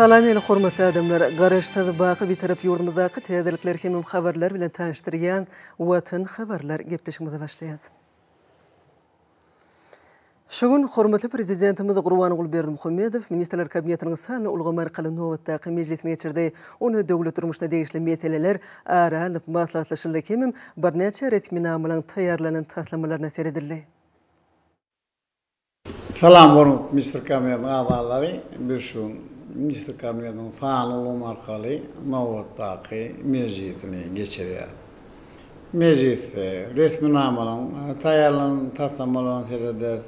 Salam eli hormatly adamlar, garaşda da baqy bir taraf ýurdumyzdaky täzelikler hem habarlar bilen tanıştyrýan watan habarlar gepleşmegi başlaýas. gün hormatly prezidentimiz Gurbanow Gulberdi Muhammedow ministrler kabinetiniň sanly ulgamar kalan nowy taýyn meclisine geçirdi. Onu döwlet durmuşda degişli meseleler aralyp maslahatlaşylyk hem bir näçe resmi namalaryň taýýarlanan taslamalaryna seredildi. Salam hormatly Mr. Kamerow awallary, bir şuň Mr. Karmiyadan sağlılığım arkalı Navvat'taki meclisini geçiriyor. Mecliste resmi namalan, tayarlan, tatlamalan seyreder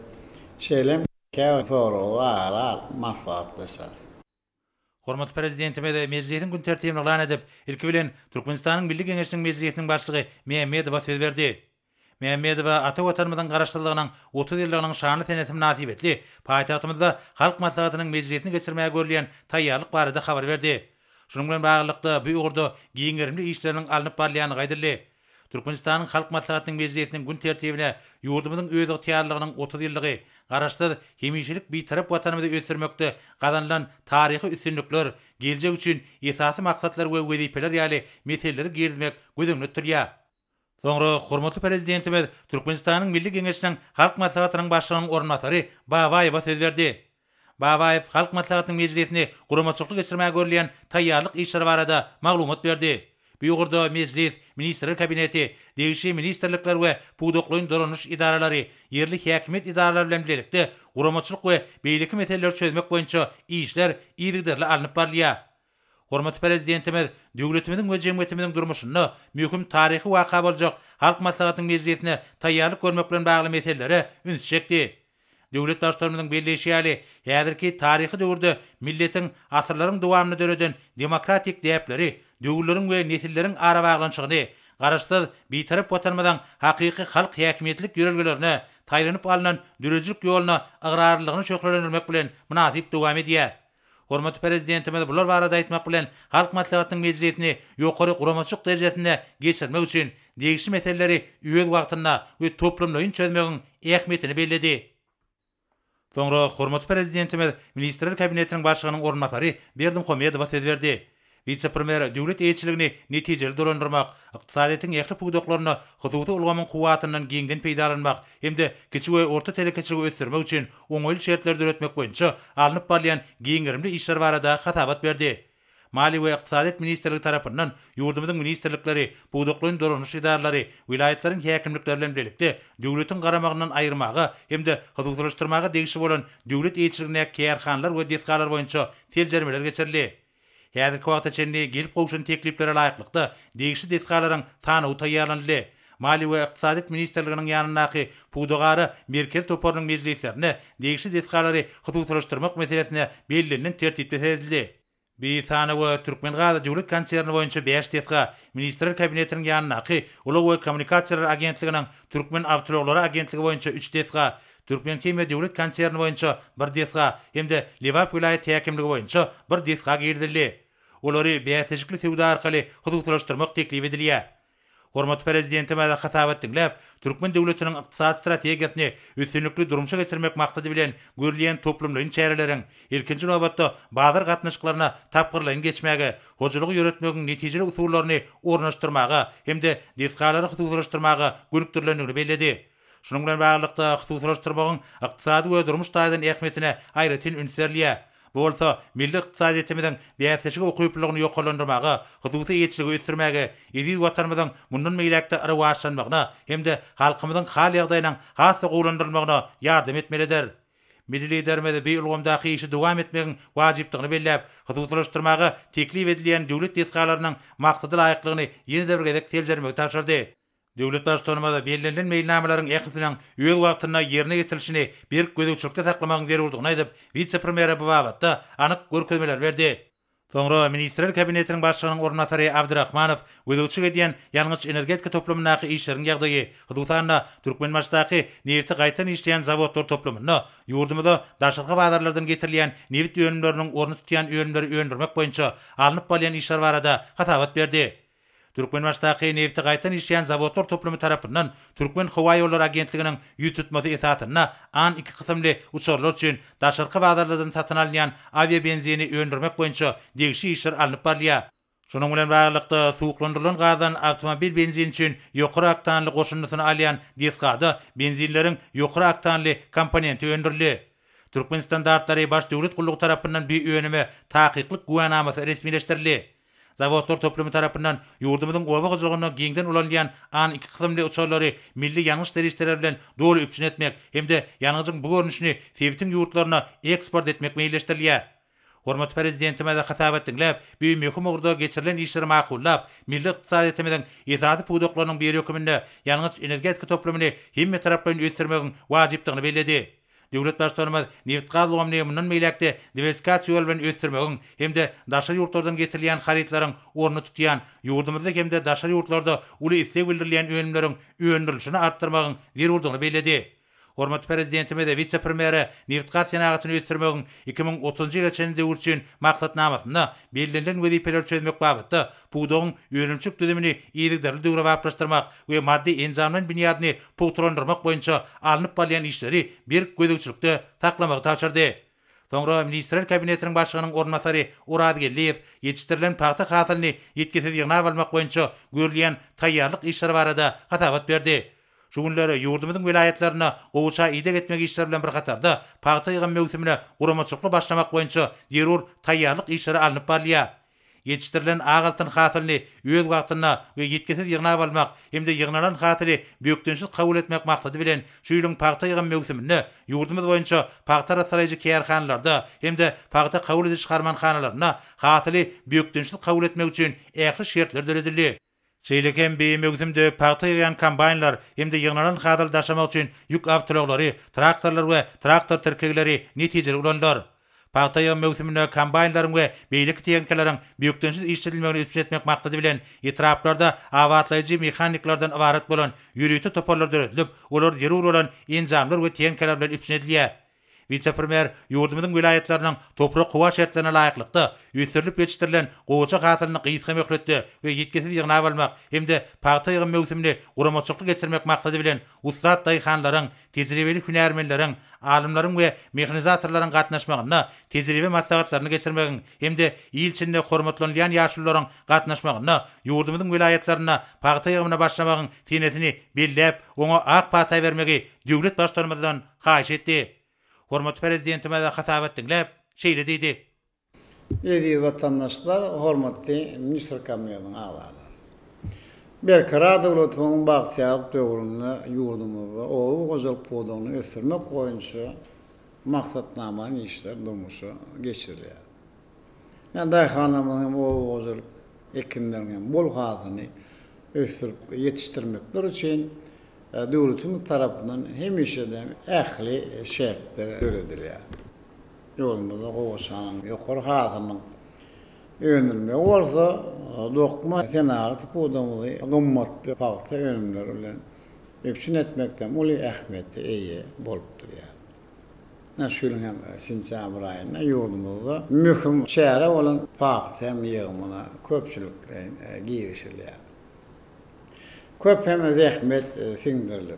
şeyle kevr soru al, ağır maslahatlaşar. Hormat prezidentime de meclisin gün tertibini lan edip, ilki bilen Türkmenistan'ın Milli Gengeşinin meclisinin başlığı Mehmetova söz verdi. Mehmedova ata watanymyzdan garaşdyrylanyň 30 ýyllygynyň şany tenetim nasibetli paýtagymyzda halk maslahatynyň mejlisini geçirmäge görleýän taýýarlyk barada habar berdi. Şunuň bilen bagylykda bu ýurdu giňerimli işleriniň alınıp barlyany gaýdyrly. Türkmenistanyň halk maslahatynyň mejlisiniň gün tertibine ýurdumyzyň özüň taýýarlygynyň 30 ýyllygy garaşdyr hemişelik bir tarap watanymyzda ösdürmekde gazanylan taryhy üstünlikler geljek üçin esasy maksatlar we wezipeler ýaly meteller girmek gözüňde Sonra hormatly prezidentimiz Türkmenistanyň Milli Geňeşiniň halk maslahatynyň başlygynyň ornatary Babaýew söz berdi. Babaýew halk maslahatynyň mejlisini guramaçlyk geçirmäge görülýän taýýarlyk işleri barada maglumat berdi. Buyurdu mejlis, ministrler kabineti, degişli ministrlikler we puwdoklyň dolanyş idaralary, yerli häkimet idaralary bilen birlikde guramaçlyk we beýlik meseleleri çözmek boýunça işler ýerlerde alınıp barlýar. Hormat prezidentimiz, döwletimiziň we jemgyýetimiziň durmuşyny, möhüm taryhy waka boljak halk maslahatynyň mejlisine taýýarlyk görmek bilen bagly meselelere üns çekdi. Döwlet daşlarymyzyň birleşýäli, häzirki taryhy döwürde milletiň asyrlaryň dowamyny döreden demokratik däpleri, döwürleriň we nesilleriň ara baglanşygyny, garaşsyz bitirip otarmadan hakyky halk häkimetlik ýörelgelerini taýlanyp alynan dürüjlik ýoluna agrarlygyny şöhretlendirmek bilen münasip dowam edýär. Hormat prezidentime de bular barada aytmak bilen halk maslahatynyň mejlisini ýokary guramaçyk derejesinde geçirmek üçin degişli meseleleri üýel wagtyna we toplumda ýüň çözmegiň ähmiýetini belledi. Soňra hormatly prezidentime ministrler kabinetiniň başlygynyň ornatary Berdim Homedow söz Vice-premier döwlet eýetçiligini netijeli dolandyrmak, ykdysadyň ýeňli pugdoklaryny hyzyty ulgamyň kuwatynyň giňden peýdalanmak hem-de kiçi we orta telekeçiligi ösdürmek üçin oňol şertler döretmek boýunça alınıp barlayan giňirimli işler barada hatabat berdi. Mali we Iqtisadiyat ministrligi tarapyndan ýurdumyzyň ministrlikleri, buğdaklaryň dolanyş idaralary, vilayatlaryň häkimlikleri bilen birlikde döwletiň garamagynyň aýyrmagy hem-de hyzyklaşdyrmagy degişi bolan döwlet ýetirigine kärhanlar we dehkanlar boýunça tel jermeler Häzir kwagta çenli gelip goşun teklipleri laýyklykda degişli detgalaryň tanaw taýýarlanly. Mali we iqtisadyat ministrliginiň ýanynaky pudugary merkez toparynyň mejlislerini degişli detgalary hutuklaşdyrmak meselesine belliňin tertipde täzeldi. Bi sanaw Türkmen gazy döwlet konserni boýunça 5 detga ministrler kabinetiniň ýanynaky ulag we kommunikasiýalar agentliginiň Türkmen awtoryklary agentligi boýunça 3 detga Türkmen kimya döwlet konserni boýunça 1 detga hem-de Lewap vilayat häkimligi boýunça 1 detga girdirildi. olary beýetlikli sewda arkaly hyzgutlaşdyrmak teklip edilýär. Hormat prezidenti Mada Khatavat tinglab, Türkmen döwletiniň ykdysady strategiýasyny üstünlikli durmuşa geçirmek maksady bilen görülýän toplumlaryň çäreleriň ilkinji nobatda baýdar gatnaşyklaryna tapgyrlan geçmäge, hojulyk ýöretmäniň netijeli usullaryny ornaşdyrmaga hem de desgalary hyzgutlaşdyrmaga gönükdirilýändigini bellädi. Şunun bilen baglanykda hyzgutlaşdyrmagyň ykdysady we durmuş taýdan ähmetine aýratyn bolsa milli iqtisadiyetimizden beýleşik okuýuplygyny ýokalandyrmagy, hyzygy ýetirip ösdürmäge, ýetiň watanymyzdan mundan meýläkde ara waşanmagyna hemde halkymyzyň hal ýagdaýyna has goýulandyrmagyna ýardym etmeler. Milli liderimiz bir ulgamda qiyishi duvam etmeğin vajibdiğini belləb, xudusulaştırmağı tekliv edilen dövlet deskarlarının maqsadil ayaklığını yenidə bir gedək telcərmək tarşırdı. Döwlet başlanmada berilen meýilnamalaryň ähliniň ýol wagtyna ýerine getirilşini bir gözegçilikde saklamagyň zerurdygyny aýdyp, vitse premier Abawatda anyk görkezmeler berdi. Soňra ministrler kabinetiniň başlygynyň orna Abdurahmanow gözegçilik edýän ýalňyş energetika toplumynyň işleriniň ýagdaýy, hudutanda Türkmenistandaky nefti gaýtan işleýän zawodlar toplumyna ýurdumda daşarga baýdarlardan getirilýän nefti ýönümleriniň orny tutýan ýönümleri öňürmek boýunça alınyp bolýan işler barada hatawat berdi. Türkmen Maştaqi nefti qaytan işiyan zavotlar toplumi tarapından Türkmen Hava Yollar Agentliginin yututması etatına an iki kısımlı uçorlar üçün daşarqı bağdarlardan satın alinyan avia benzini öndürmek boyunca degisi işir alınıp barlaya. Şunun bilen bağlıqda suuklandırılan qazan avtomobil benzin üçin yokura aktanlı qoşunlusunu alyan diskada benzinlerin yokura aktanlı komponenti öndürlü. Türkmen standartları baş devlet kulluk tarapından bir önüme taqiqlik guanaması resmileştirli. Zavodlar toplumy tarapyndan yurdumyň ova gyzylgyna giňden ulanýan an iki kysymly uçarlary milli ýangyş derişleri bilen doly üpçün etmek hem de ýangyşyň bu görnüşini fevitin ýurtlaryna eksport etmek meýilleşdirilýär. Hormat prezidentime de hitap etdiňläp, bu möhüm ugurda geçirilen işleri maqullap, milli iqtisadiýetimiň ýetäri pudoklarynyň beýrekiminde ýangyş energetika toplumyny himmet tarapyndan ösdürmegiň belledi. Döwlet başlygyna neft gazlygyny mundan meýlekde diversifikasiýa bilen ösdürmegiň hem de daşary ýurtlardan getirilýän haritlaryň ornuny tutýan ýurdumyzda hem de daşary ýurtlarda uly isleg bildirilýän öňümleriň öňündürilýşini artdyrmagyň zerurdygyny beýledi. Hormat prezidentime de vitse premiere Nivtqat senagatyn ýetirmegin 2030-njy ýyl üçin de urçyn maqsatnamasyny bellenden we diýerler üçin mekbabatda bu dogun ýörümçük düdümini ýerlikler düwrä baýlaşdyrmak we maddi enjamyň binýadyny pogtrondurmak boýunça alınıp barýan işleri bir gözegçilikde taklamak taýdardy. Soňra ministrler kabinetiniň başlygynyň ornatary Urad Geliev ýetirilen paýta hatyny ýetgesiz ýygnap almak boýunça görilýän taýýarlyk işleri barada hatabat berdi. şu günlere yurdumuzun vilayetlerine oğuşa ide gitmek bilen bir katarda pahta yığın mevsimine uğrama çoklu başlamak boyunca yerur tayyarlık işleri alınıp barlaya. Yetiştirilen ağaltın hatırını öz vaktına ve yetkisiz yığına balmak hem de yığınanan hatırı büyüktünsüz kabul etmek bilen şu yılın pahta yığın mevsimine yurdumuz boyunca pahta rastarayıcı kiyar hanlarda hem de pahta kabul ediş karman hanlarına hatırı büyüktünsüz kabul etmek için ekli şiirtler dörüdülü. Şeýleken bir mögzümde partiýan kombaynlar hemde ýygnanyň hadal daşamak üçin ýük awtoraglary, traktorlar we traktor terkegleri netijeler ulandyr. Partiýan mögzümde kombaynlar we beýlik tehnikalaryň büýükdenç işledilmegini üçin etmek maksady bilen etraplarda awatlaýjy mehaniklardan awarat bolan ýürüti toparlar döredilip, olar ýerurulan enjamlar we tehnikalar bilen üçin Vitsapremier yurdumyň vilayetleriniň toprak howa şertlerine laýyklykda ýetirilip geçirilen gowça gatlyny gysga möhletde we ýetgesi ýygna bolmak hemde de paýta ýygy mewsimini guramatçylyk geçirmek maksady bilen ustad taýhanlaryň, tejribeli hünärmenleriň, alimleriň we mehnizatlaryň gatnaşmagyna, tejribe maslahatlaryny geçirmegiň hemde de ýylçynda hormatlanýan ýaşullaryň gatnaşmagyna ýurdumyň vilayetlerine paýta ýygyna başlamagyň tenesini bellep, oňa ak paýta bermegi döwlet başlarymyzdan haýyş etdi. Hormat Perez diyentime de hatap ettin. Läp, şeýle diýdi. Ezi vatandaşlar, hormatly minister kamyanyň alary. Berkara döwletimiň bagtyarlyk döwründe ýurdumyzda owu gojal podagyny ösürmek goýunça maksatnamany işler durmuşa geçirilýär. Yani daýhanamyň o gojal ekinlerinin bol hazyny ösürüp yetiştirmekler için. E, devletimiz tarafından hem de ehli şehitler öyledir ya. Yolunda koğuşanın, yukarı hatının önümde olsa e, dokma senatı budamızı gımmatlı farklı önümler olan öpçün etmekten ulu ehmeti iyi boluptur ya. Ne şunun hem sinçabır ayında yolumuzda mühim çare olan farklı hem yığımına köpçülükle e, girişilir Köp hem de ehmet singdirli,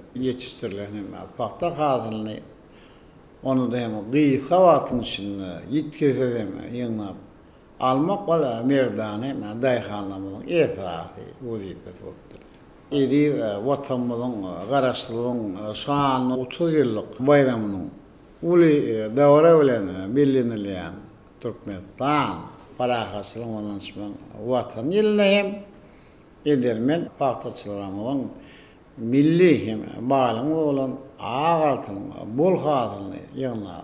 pahta kazilini, onu da hem de gizavatın için yitkirse de yinlap, almak bala merdani, dayhanlamadın, ehtahati, uzipet vabdur. Edi, vatanmadın, e, e, garaşlılın, sağan, e, utuz yıllık bayramının, uli davara ulen, bilinilin, turkmen, turkmen, turkmen, edilmen paxtaçılarım olan milli hem bağlımı olan ağırtın, bol hazırını yanlar.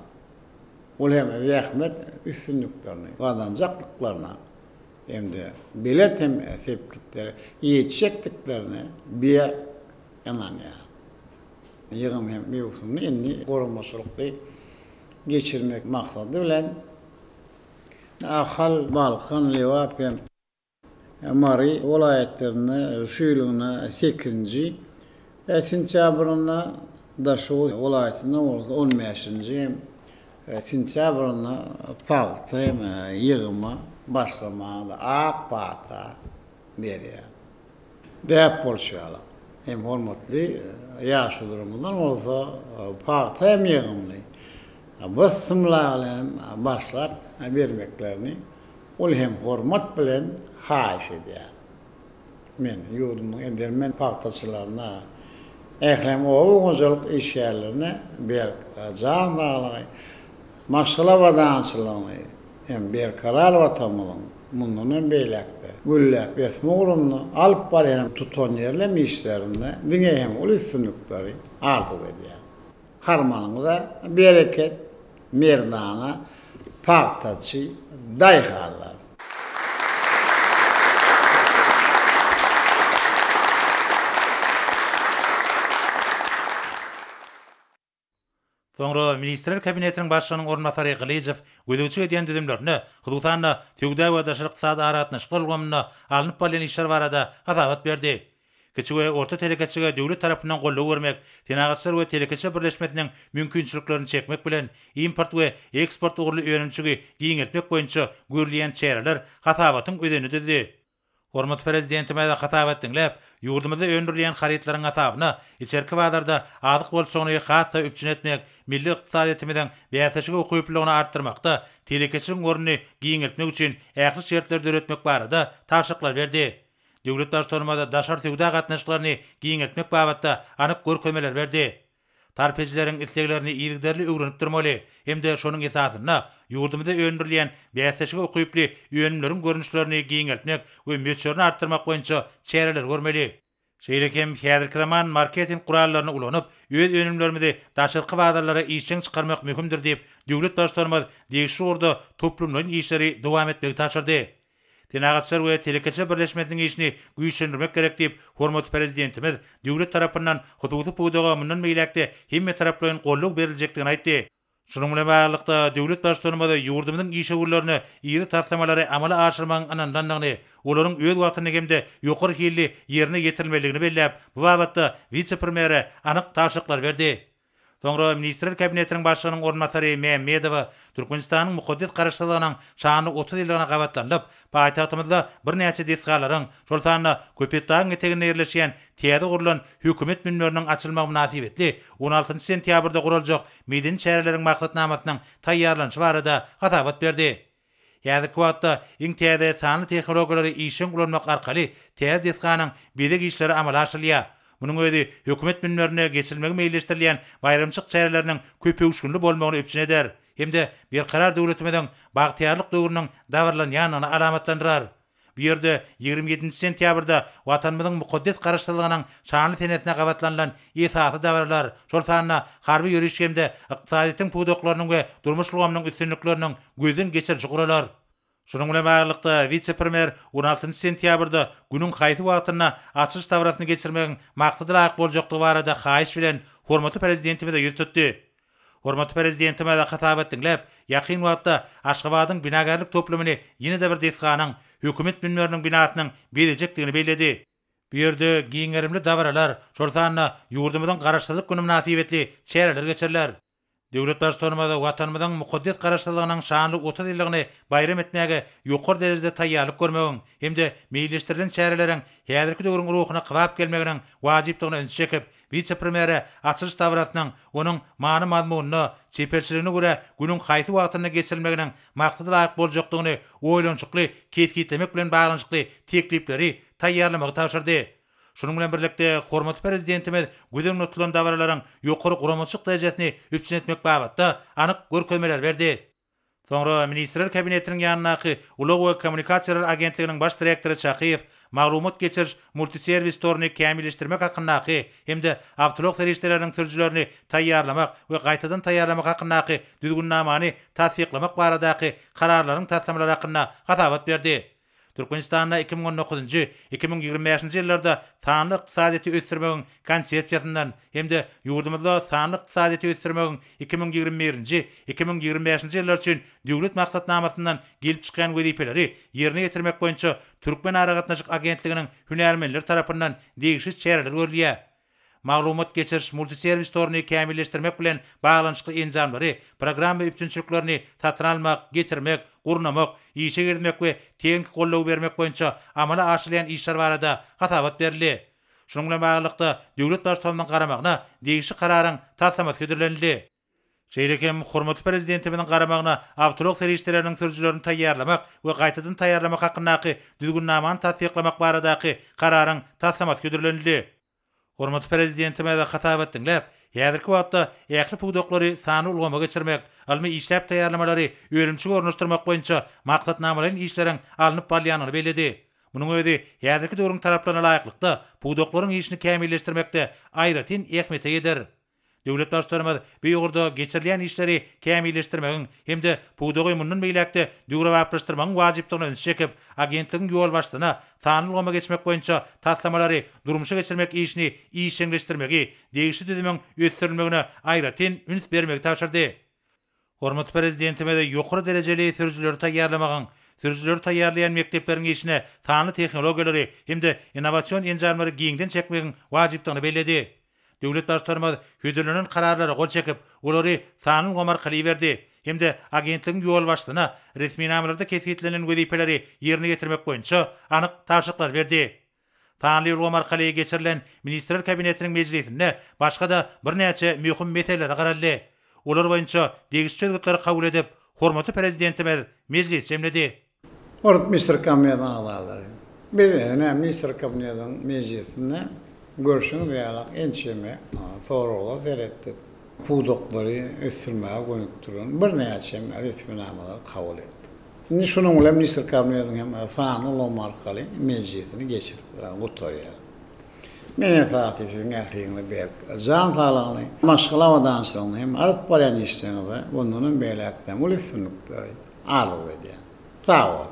Ol hem zahmet üstünlüklerini, kazanacaklıklarına hem de bilet hem sepkitleri, yetişecekliklerini bir yanan ya. Yığım hem mevzusunu inni korunmaşılıklı geçirmek maksadı bilen Ahal balkan levapem Mari olayetlerine, Şuyluğuna 8-ci, Sinçabrına da şu olayetine 15-ci, Sinçabrına paltı, e, yığımı başlamağında ak pata veriyor. Dep polşuyalım. Hem hormatlı yaş e, durumundan olsa e, pahtı hem yığımlı. Bu sımla alem başlar vermeklerini. Ol hem hormat bilen haisidir. Men yurdumdan edirmen paxtaçılarına, ehlem ovu gozuluk iş yerlerine bir can dağlığı, maşıla vadançılığını, hem berkaral vatamılığını, bundan beylekti. Güllep etme uğrunu alıp var hem tuton yerleme işlerinde, dine hem ulu üstünlükleri artık ediyor. Harmanımıza bereket, merdana, paxtaçı, dayıkarlar. Sonra Ministrler Kabinetinin başlarının orna sarı Gileyev edýän düzümlerini Hudutanda Tügda we Daşaryk sada aratna şgul alnyp bolan işler barada hazawat berdi. Kiçi we orta telekeçige döwlet tarapyndan gollaw bermek, tenagatsyr we telekeçe birleşmesiniň mümkinçiliklerini çekmek bilen import we eksport ugrulygy ýönümçügi boýunça Hormat prezidentime de hatap ettinglep, yurdumuzda öndürilen haritlaryň atawyny, içerki wadarda azyk bolsoňy hatda üçin etmek, milli iqtisadiýetimiziň bäsäşigi ukyplygyny artdyrmakda, telekeçiň orny giňiltmek üçin ähli şertler döretmek barada taşyklar berdi. Döwletler sormada daşar sewda gatnaşyklaryny giňeltmek babatda anyk görkömeler berdi. garpejilerin isteklerini iyilikleriyle öwrenip durmaly hem de şonun esasyna yurdumda öwrenilen beýleşigi okuyply öwrenimlerin görnüşlerini giňeltmek we meçhurlaryny artdyrmak boýunça çäreler görmeli. Şeýlekem häzir kiraman marketing gurallaryny ulanyp öz öwrenimlerimizi daşyrky bazarlara işçi çykarmak mümkindir diýip döwlet daşdarmaz diýişdi. Toplumlaryň işleri dowam etmegi Tenagatçylar we telekeçe birleşmesiniň işini güýçlendirmek gerek diýip hormat prezidentimiz döwlet tarapyndan hyzyzy pudaga mundan meýlekde hemme taraplaryň gollug berilejekdigini aýtdy. Şunun bilen baglykda döwlet başlanmada ýurdumyň işe gullaryny ýeri taslamalary amala aşyrmagyň anandanlygyny, olaryň öz wagtyny hemde ýokary hilli ýerine ýetirilmeligini bellep, bu wagtda vice-premier anyk taýşyklar berdi. Soňra ministrler kabinetiniň başlygynyň ornatary Mehmedow Türkmenistanyň muhaddis garaşdylygynyň şany 30 ýylyna gabatlanyp, paýtagtymyzda bir näçe desgalaryň şol sanly köpetdäň etegine ýerleşýän täze gurulan hökümet münnörüniň açylmagy münasip etdi. 16 sentýabrda gurulýan medeni şäherleriň maksatnamasynyň taýýarlanyşy barada gatawat berdi. Yani kuatta in tiyade sanı teknologiyaları işin kullanmak arkali tiyade diskanın bilik işleri amal aşılıyor. Bunun öýdi hökümet münberine geçilmegi meýilleşdirilen bayramçylyk çäreleriniň köpe bolmagyny öpçüne der. Hemde bir karar döwletmeden bagtiýarlyk döwrüniň dawrlanýanyny alamatlandyrar. Bu ýerde 27-nji sentýabrda watanymyň mukaddes garaşdyrylanyň şanly tenesine gabatlanylan ýetahy dawrlar, şol sanyna harby ýörüşgemde ykdysadyň pudoklarynyň we durmuş ulgamynyň üstünlikleriniň gözden geçirjik Şunun bilen baglykda 16 16 sentýabrda günüň haýsy wagtyna açyş tabrasyny geçirmegin maksady laýyk boljakdy barada haýyş bilen hormaty prezidentime de tutdy. Hormaty prezidentime de hatap etdiňler, ýakyn wagtda Aşgabatyň binagarlyk toplamyny ýene de bir desganyň hökümet binmeriniň binasynyň belejekdigini belledi. Bu ýerde giňerimli dabaralar, şolsanna ýurdumyň garaşdyk günüm nasibetli etli çäreler geçirler. Döwlet başlanmada watanmydan muqaddes garaşdylygynyň şanly 30 ýyllygyny bayram etmäge ýokur derejede taýýarlyk görmegiň hem de meýilleşdirilen şäherleriň häzirki döwrüň ruhyna gyrap gelmegiň wajypdygyny ünsäkip wiçe premiere açylyş taýdanyň onuň many mazmunyny çepeçilini görä günüň haýsy wagtyna geçirilmegiň maksady laýyk boljakdygyny oýlanşykly ketgitmek bilen baglanşykly tekliplerini taýýarlamagy taýşyrdy. Şunun bilen birlikde hormat prezidentime gözüm notlan davaralaryň ýokary guramçylyk derejesini üçin etmek babatda anyk görkezmeler berdi. Sonra ministrler kabinetiniň ýanynaky Ulag we kommunikasiýalar agentliginiň baş direktory Şahyev maglumat geçir, multiservis torny kämilleşdirmek hakyndaky hem de awtolog ferişleriniň sürjülerini taýýarlamak we gaýtadan taýýarlamak hakyndaky düzgünnamany tassyklamak baradaky kararlaryň taslamalary hakynda gatawat berdi. Turkmenistanda 2019-njy 2020-nji ýyllarda tanyk sahadaty ösdürmegiň konsepsiýasyndan hemde ýurdumyzda sanly sahadaty ösdürmegiň 2021-nji 2025-nji ýyllar üçin döwlet maksatnamasyndan gelip çykan wezipeleri ýerine ýetirmek boýunça Türkmen Aragatnaşyk agentliginiň hünärmenleri tarapyndan degişli çäreler görülýär. Maglumat geçiriş multiservis torunu kämilleştirmek bilen baglanyşykly enjamlary, programma üçinçiliklerini almak, getirmek, gurnamak, işe girmek we teng kollaw bermek boýunça amala aşylan işler barada hatabat berildi. Şoň bilen baglanykda döwlet başlygynyň garamagyna degişi kararyň tasdiqlanmagy hödürlendi. Şeýlekem hormatly prezidentimiň garamagyna awtoryk serişleriniň sürjülerini taýýarlamak we gaýtadan taýýarlamak hakynda düzgünnämäni tatbiklamak baradaky kararyň tasdiqlanmagy Hormat prezidentim ada hatap etdim. Lep, ýa-da ki wagtda ýa-da pudoklary sany ulgama geçirmek, almy işläp taýýarlamalary ýörümçi gornuşdurmak boýunça işleriň alınıp barýanyny beledi. Munuň öýüde ýa-da ki döwrüň taraplaryna laýyklykda pudoklaryň işini kämilleşdirmekde aýratyn ähmiýete Döwlet daşlarymyz bu ýurda geçirilen işleri kämilleşdirmegiň hem de buwdagy munun meýlekde dürä we aplastyrmagyň wajypdygyny öňe çekip, agentligiň ýol başlygyna sanyl geçmek boýunça taslamalary durmuşa geçirmek işini iýe degişli degişi düzümiň ösdürilmegine aýra üns bermegi täşirdi. Hormat prezidentime de ýokary derejeli sözçüler taýýarlamagyň Sürücüler tayyarlayan mekteplerin işine tanı teknologiyaları hem de inovasyon encarmarı giyindin çekmekin vacibdanı belledi. Döwlet daşlarymy hüdürlenen kararlary gol çekip, ulary sanyn gomar qaliberdi. Hemde agentligi ýol başlygyna resmi namlarda kesgitlenen gödipleri ýerine getirmek boýunça anyk taýşyklar berdi. Taýly ýol gomar qaliberi geçirilen ministrler kabinetiniň mejlisinde başga da bir näçe möhüm meseleler garaldy. Ular boýunça degiş çözgütleri kabul edip, hormaty prezidentimiz mejlis semledi. Hormatly ministr kabinetiniň adalary. Bir näme ministr kabinetiniň mejlisinde Görüşünü beyalak en çeme toru ola zeretti. Pudokları östürmeye gönüktürün. Bir ne açem ritmi namalar kavul etti. Şimdi şunun ola minister kabinetini hem sağını ola markali meclisini geçirip kutlarıya. Mene saati sizin ehliğini berk, can sağlığını, maşkala vadan sonu hem alıp bariyan işlerini de bunun beylakten ulusunlukları arzu ediyen. Sağ ol.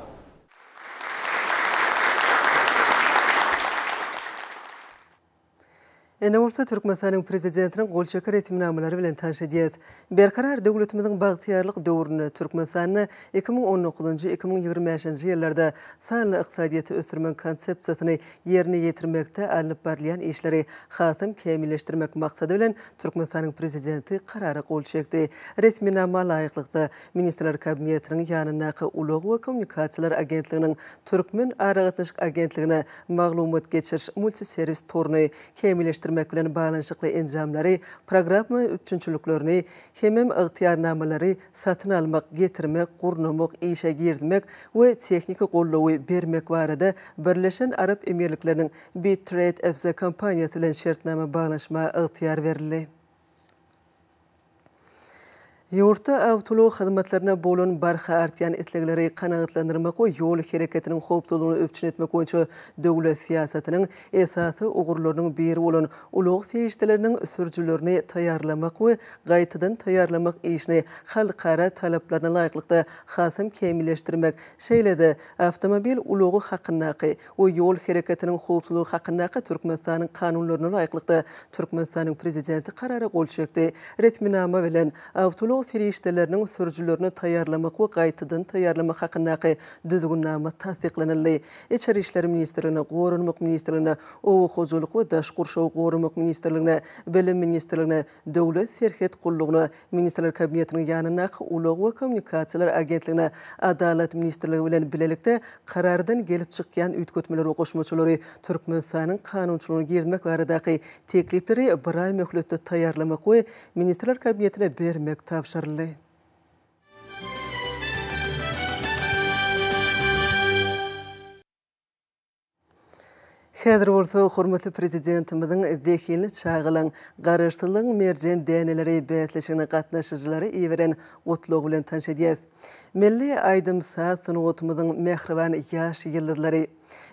Ene orta Türkmenistanyň prezidentiniň gol çeker etimnamalary bilen taýýar edýär. Berkarar döwletimiziň bagtyýarlyk döwrüni Türkmenistany 2019-2025-nji ýyllarda sanly ykdysadyýaty ösürmek konsepsiýasyny ýerine ýetirmekde alyp barlayan işleri hasym kemilleşdirmek maksady bilen Türkmenistanyň prezidenti karary gol çekdi. Retminama laýyklykda ministrler kabinetiniň ýanyndaky ulug we kommunikasiýalar agentliginiň Türkmen aragatnaşyk agentligine maglumat geçiriş multiservis torny kemilleşdirmek ýetirmek bilen baglanyşykly enzimleri, programma üçünçüliklerini, hemem ygtiýar namalary satyn almak, getirmek, gurnamak, işe girmek we tehniki gollawy bermek barada Birleşen Arab Emirlikleriniň Bitrade FZ kompaniýasy bilen şertnäme baglanyşma ygtiýar berildi. Йорта автоло хызмәтләренә болын барқа артиян этлегләре канагытландырмак ел хәрәкәтенең хоп тулуны өпчен этмәк буенча сиясатының эсасы угырларның бер болын улуг сөйештеләрнең сөрҗүләрне таярлаmak ва гайтыдан таярлаmak эшне халыкара таләпләренә лайыклыкта хасым кемилләштермәк автомобиль Бұл серейштелерінің сөржілеріні таярлымы құқ айтыдын таярлымы қақынақы дүзгіннамы тасиқланылы. Ечар Ишлер Министерліні, Қорынмық Министерліні, Оу Қожылық Дашқұршау Қорынмық Министерліні, Білім Министерліні, Дәулет Серхет Құллығыны, Министрлер Кабинетінің янынақ Улығы Коммуникациялар Агентлігіні, Адалат Министрлігі білен білелікті қарардың келіп шыққан үйткөтмелер оқушмачылары Түркменстанның қануншылығын кердімек әрідақи теклиплері бірай мөхлетті таярлымы қой, Министрлер Кабинетіне бермек тапшы tapşyrıldy. Hedir bolsa hormatly prezidentimiziň zehilini çağılan garaşdylyň merjen deneleri bäsleşigine gatnaşyjylary iýeren gutlug bilen tanşedýäs. Milli aýdym saat sunugutmyzyň mehriban ýaş ýyllary,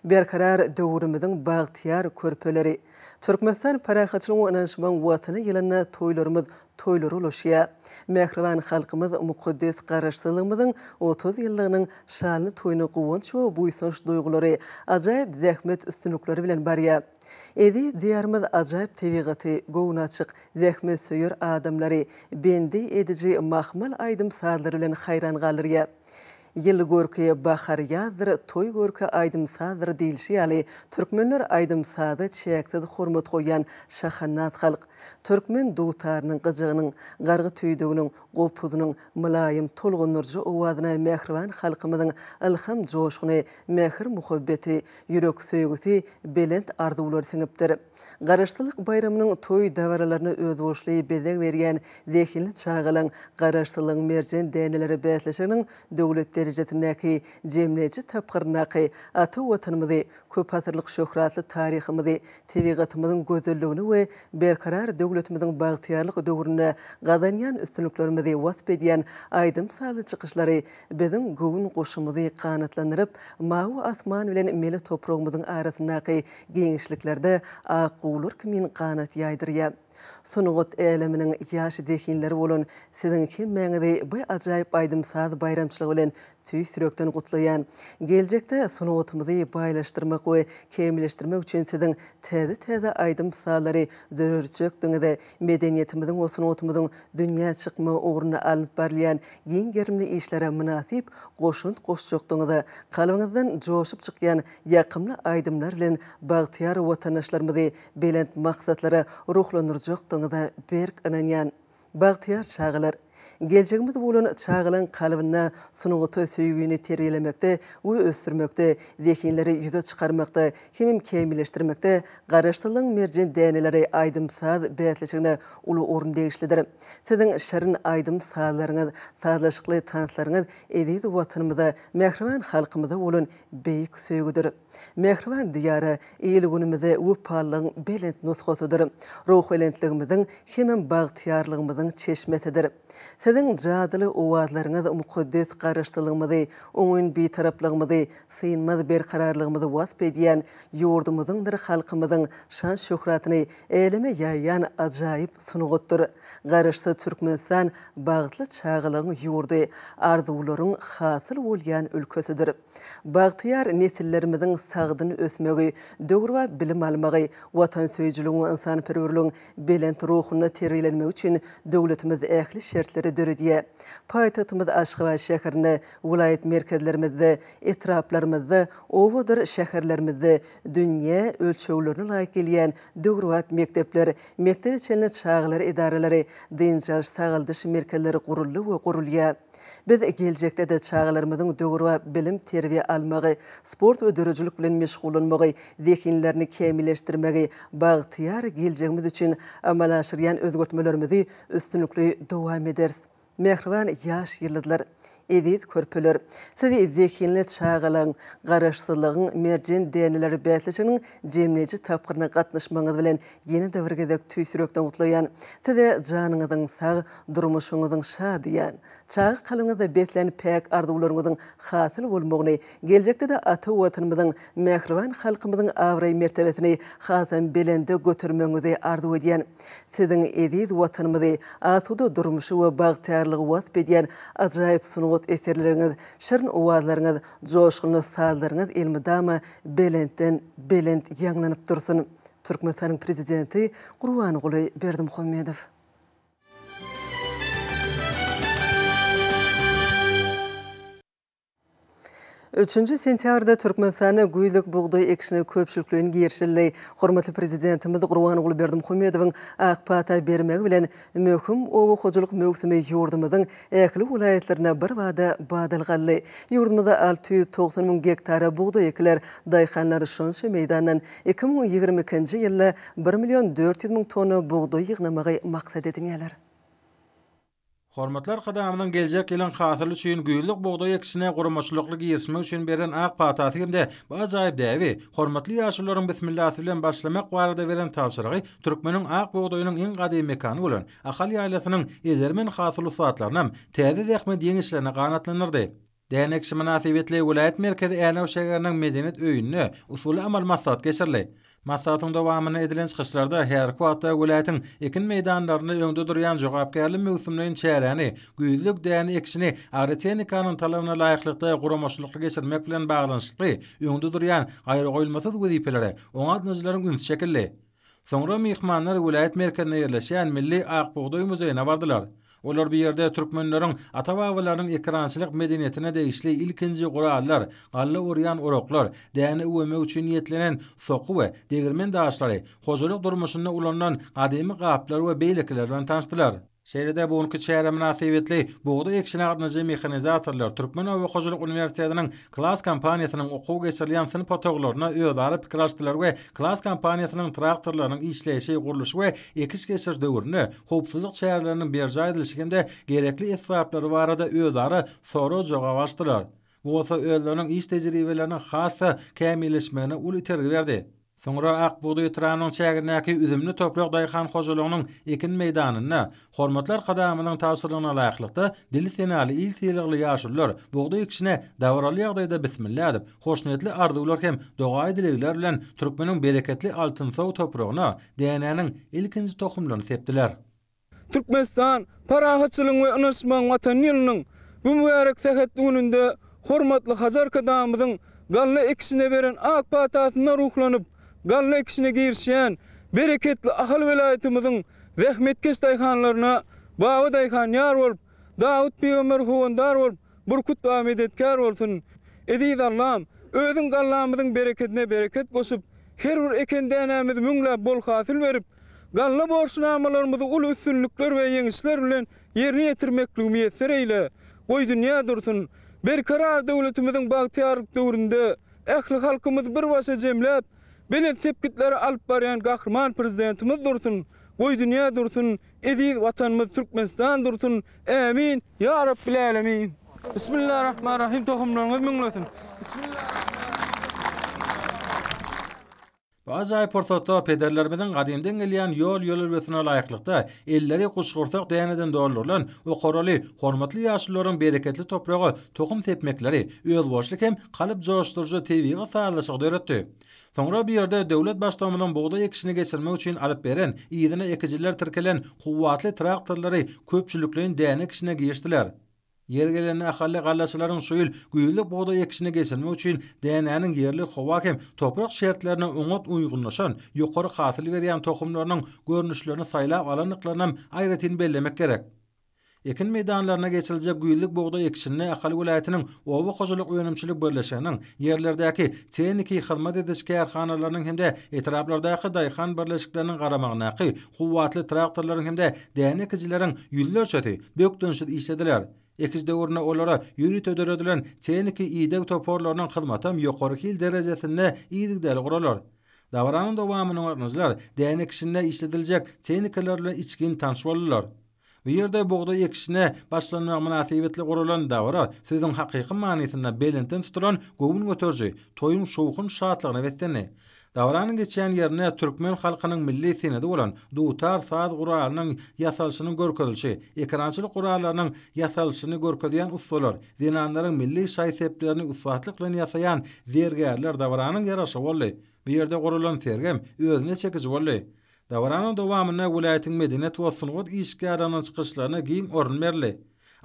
berkarar döwrümiziň bagtyar körpeleri, Türkmenistan parahatçylygyň anaşman watyny ýylyna toyluru loşiya. Mehrivan xalqımız muqoddes qarışsılığımızın 30 yıllığının şanlı toyunu qoğun çoğu bu isoş duyguları, acayip zəhmet üstünlükləri bilən bariya. Edi diyarımız acayip tevigatı, qoğun açıq, zəhmet söyür adamları, bendi edici mahmal aydım sağları bilən xayran qalırıya. Yil gorki bahar yadr, toy görkü aydım sadr deyil şey Türkmenler aydım hormat şahannat xalq. Türkmen dutarının qıcağının, qarğı tüydüğünün, qopudunun, mılayim, tolgu nurcu uvadına məhruvan xalqımızın ilxam coşğunay, məhru muqobbeti, yürük suyugusi, belent ardu sinibdir. Qarıştılıq bayramının toy davaralarını öz oşlayı bedeng vergen vergen vergen vergen merjin vergen vergen vergen derejetindäki jemleji tapgyrnaqy aty watanymyzy köp hatyrlyk şöhratly taryhymyzy tebigatymyzyň gözelligini we berkarar döwletimiziň bagtyarlyk döwrüne gadanyan üstünlüklerimizi wasbedýän aýdym sazy çykyşlary biziň gowun goşumyzy qanatlandyryp maw asman bilen meli toprogymyzyň arasynaqy giňişliklerde aqulur kimin qanat ýaýdyrýa Sunugut eleminin yaşı dekinleri olun, sizinki mənəzi bu acayip aydım saz bayramçılığı olun, түйі сүрөктен құтылыян. Келжекті сұноғытымызы байлаштырмақ ой, кемілештірмек үшін сіздің тәді-тәді айдым салары дөрірчік дүңіді мәдениетіміздің осыноғытымыздың дүния шықмы орны алып барылиян генгерімді ишлері мұнасип қошын қошчық дүңіді. Қалыңыздан жошып шыққан яқымлы айдымлар білен бағтияр ватанышларымызы белент мақсатлары рухлы нұржық дүңіді берк ұнаниян. Бағтияр шағылар келешегіміз болуын чағылың қалыбына сұныңы той сөйгүйіне тәрбиелемекте ой өстірмекте декенлері жүзі шығармакты химим кемилештірмекте қараштылың мерген дәнелері айдым саз бәтлешігіне ұлы орын дегішлідір сіздің шарын айдым сазларыңыз сазлашықлы танысларыңыз әдейді ватанымызда мәхріман халқымызда болуын бейік сөйгідір мәхріман дияры ел күнімізде өппалың белент нұсқасыдыр рух елентілігіміздің химим чешмесідір Sizin jadly owazlaryňyz mukaddes garaşdylygymyzy, oňun bir taraplygymyzy, synmaz bir kararlygymyzy wasbedýän ýurdumyzyň bir halkymyzyň şan şöhratyny elime ýaýan ajaýyp sunugutdyr. Garaşda türkmenistan bagtly çağlygyň ýurdy, arzuwlaryň hasyl bolýan ülkesidir. Bagtyar nesillerimiziň sagdyny ösmegi, dogry we bilim almagy, watan sözjüligi we insan perwerligi bilen ruhuny terilenmek üçin döwletimiz ähli şertleri ýerde dörüdiýe. Paýtatymyz Aşgabat şäherini, welaýet merkezlerimizi, etraplarymyzy, owudyr şäherlerimizi dünýä ölçeklerini laýyk gelýän döwrüwap mekdepler, mekdep içindäki çağlar edareleri, dinçäş sagaldyş merkezleri gurulýar we gurulýar. Біз келжекте де чағыларымыздың дөгірі білім терве алмағы, спорт ө дөрөжілік білін мешғулынмағы, декинлеріні кемелештірмегі, бағытияр келжегіміз үшін амалашырған өзгөртмелерімізі үстінүклі дауам едерсіз. Mehrvan yaş yıllıdlar ediz körpülür. Sizi zekinli çağılın, qarışsılığın, mercin deyanilari bəslişinin cemliyici tapqırına qatnışmanız bilen yeni dəvrgedək tüysirökdən qutlayan. Sizi canınızın sağ, durmuşunuzun şa diyan. Çağı qalınızı bəslən pək ardı ularınızın xatil olmoğunay. Gelcəkdə də atı uatınmızın məhrvan xalqımızın avray mertəbəsini xatın bəlendə qatın bəlendə qatın bəlendə qatın bəlendə qatın bəlendə барлығы уат беден ажайып сұнғыт эфирлеріңіз шырын уазларыңыз, жошқыны салдарыңыз елмі дамы беленттен белент яңланып тұрсын. түркменстанның президенті Құрван Құлай Бердімхамедов. 3 сентябрда Түркменстаны гүйлік бұғдай екшіні көпшілклен кершілі. Құрматы президентіміз Құрван Құлбердім Құмедовың ақпата бермегі білен мөкім оғы қожылық мөксімі юрдымыздың әкілі ұлайетлеріне бір вады бадылғалы. Юрдымызда 690 мүн гектары бұғдай екілер дайханлары шоншы мейданнан 2022 жылы 1 миллион 400 мың тонны бұғдай иғнамығы мақсат етіңелер. Hormatlar qadamynyň geljek ýylyň hatyrly üçin güýüldük bogda ýeksine gurmaçlyklyk ýersmek üçin beren ak patatyk hemde ba zaýb däwi hormatly ýaşullaryň bismillahi bilen başlamak barada beren tapşyrygy türkmeniň ak bogdaýynyň iň gadymy akhali bolan ahal ýaýlasynyň ýerlerimiň hatyrly saatlaryna täze dähme deňişlerini gaýnatlanyrdy Dänekse manatiwetli welaýet merkezi Änäwşäherniň medeniýet öýüne usuly amal maksat geçirli. Masatın dowamyny edilen çykyşlarda her kwata welaýatyň ekin meýdanlaryny öňde durýan jogapkärli mewsumlaryň çäräni, güýlük däni ekşini agrotehnikanyň talabyna laýyklykda guramaşlykly geçirmek bilen baglanyşly öňde durýan aýry goýulmasyz wezipeleri oňa dynjylaryň gün şekilli. Soňra mehmanlar welaýat merkezine ýerleşen milli aýyk bugdaý muzeýine bardylar. Olar bir yerde Türkmenlerin atavavalarının ekransilik medeniyetine deyişli ilkinci kurallar, galla uğrayan uroklar, dene uveme uçun niyetlenen soku ve degirmen dağışları, hozuluk durmuşunda ulanan ademi qaplar ve beylekilerden tanıştılar. Şeýlede bu onuň çäre münasibetli buğda ekşini agdynyjy mehanizatorlar Türkmen Owa Gözlük Üniversitetiniň klass kampaniýasynyň okuw geçirilýän synp otaglaryna öýdarap pikirleşdirler we klass kampaniýasynyň traktorlarynyň işleýişi we gurluşy we ekiş geçirilýän döwrüne howpsuzlyk çäreleriniň berja edilýändä gerekli ýetgiçlikleri barada öýdary soraw jogawaşdylar. Bu wagtda öýdarynyň iş tejribelerini hasa kämilleşmäne ul iterdi. Sonra ak buğdu itiranın çəgirnəki üzümlü topluq dayxan xoculuğunun ekin meydanına, xormatlar qadamının tavsırlığına layaklıqda dili senali il siyiliqli yaşırlar, buğdu ikşinə davaralı yaqdayda bismillə adib, ардыулар ardı ular kem doğa ediliklər ilan Türkmenin beləkətli altın sov topluqna DNA-nın ilkinci toxumlunu septilər. Türkmenistan, parahatçılın və anasman vatanyilinin bu müvərək səhətli ününün də xormatlı xormatlı galna ikisine girişen bereketli ahal velayetimizin zehmetkes dayhanlarına bağı dayhan yar olup, Davut bi ömür huvun dar olup, burkut dağım edetkar olsun. Ediyiz Allah'ım, özün gallamızın bereketine bereket kosup, her bir eken denemiz münle bol hasil verip, galna borsunamalarımızı ul üstünlükler ve yenisler bilen yerini yetirmekli umiyetler eyle. Oy dünya dursun, bir karar devletimizin bahtiyarlık dövründe, ehli halkımız bir vasa cemlep, Beni sepkitlere alp barayan gahrman prezidentimiz dursun, goy dünya dursun, eziz vatanımız Türkmenistan dursun, amin, ya Rabbil alemin. Bismillahirrahmanirrahim, tohumlarınız mümlesin. ay Porsotto pederlerimizin qadimden gelýän ýol ýol ýetine laýyklykda elleri guşgurtak däneden dolurlan o koroli, hormatly ýaşlylaryň bereketli toprağa tokum sepmekleri öz boşluk hem kalıp joşdurjy TV-ga saýlaşyk döretdi. Sonra bir yerde devlet başlamının boğda ekşini geçirme üçün alıp beren, iyidine ekiciler tirkelen kuvvatlı traktorları köpçülüklerin dene kişine giyiştiler. Yergelerini akalli gallasıların suyul güyüldü boğda ekşini geçirme üçün DNA'nın yerli hovakim toprak şertlerine unut uygunlaşan yukarı katil veriyen tohumlarının görünüşlerini sayla alanıklarının ayretini bellemek gerek. Ekin meydanlarına geçilecek güyüllük boğda ekşinli akali vilayetinin ova kozuluk uyanımçilik birleşenin yerlerdeki teyniki hizmet edişki erkanalarının hem de etraplardaki dayxan birleşiklerinin qaramağınaki kuvvatli traktorların hem de dayan ekicilerin çöti bök dönsüd işlediler. Ekizde orna olara yürü tödör edilen teyniki iyidek toporlarının hizmetam yokoriki derecesinde iyidik deli qurolor. Davaranın dovamının adnızlar dayan işledilecek içkin tanşvalılar. Bu ýerde bogda ýekisine başlanmak münasibetli gurulan davara, sözüň hakyky manysyna belintin tuturan gowun götörji toyun şowkun şatlygyna wetdeni. Dowranyň geçen ýerine türkmen halkynyň milli senedi bolan dutar saad guralynyň ýasalşyny görkezilşi, ekranjylyk guralarynyň ýasalşyny görkezýän usullar, dinanlaryň milli saýsyplaryny uffatlyk yasayan ýasaýan zergärler yarasa ýarasy boldy. Bu ýerde gurulan özne özüne çekiz Davranın dowamyna welaýatyň medeniýet we sunugat işgärlerini çykyşlaryna giň orun berli.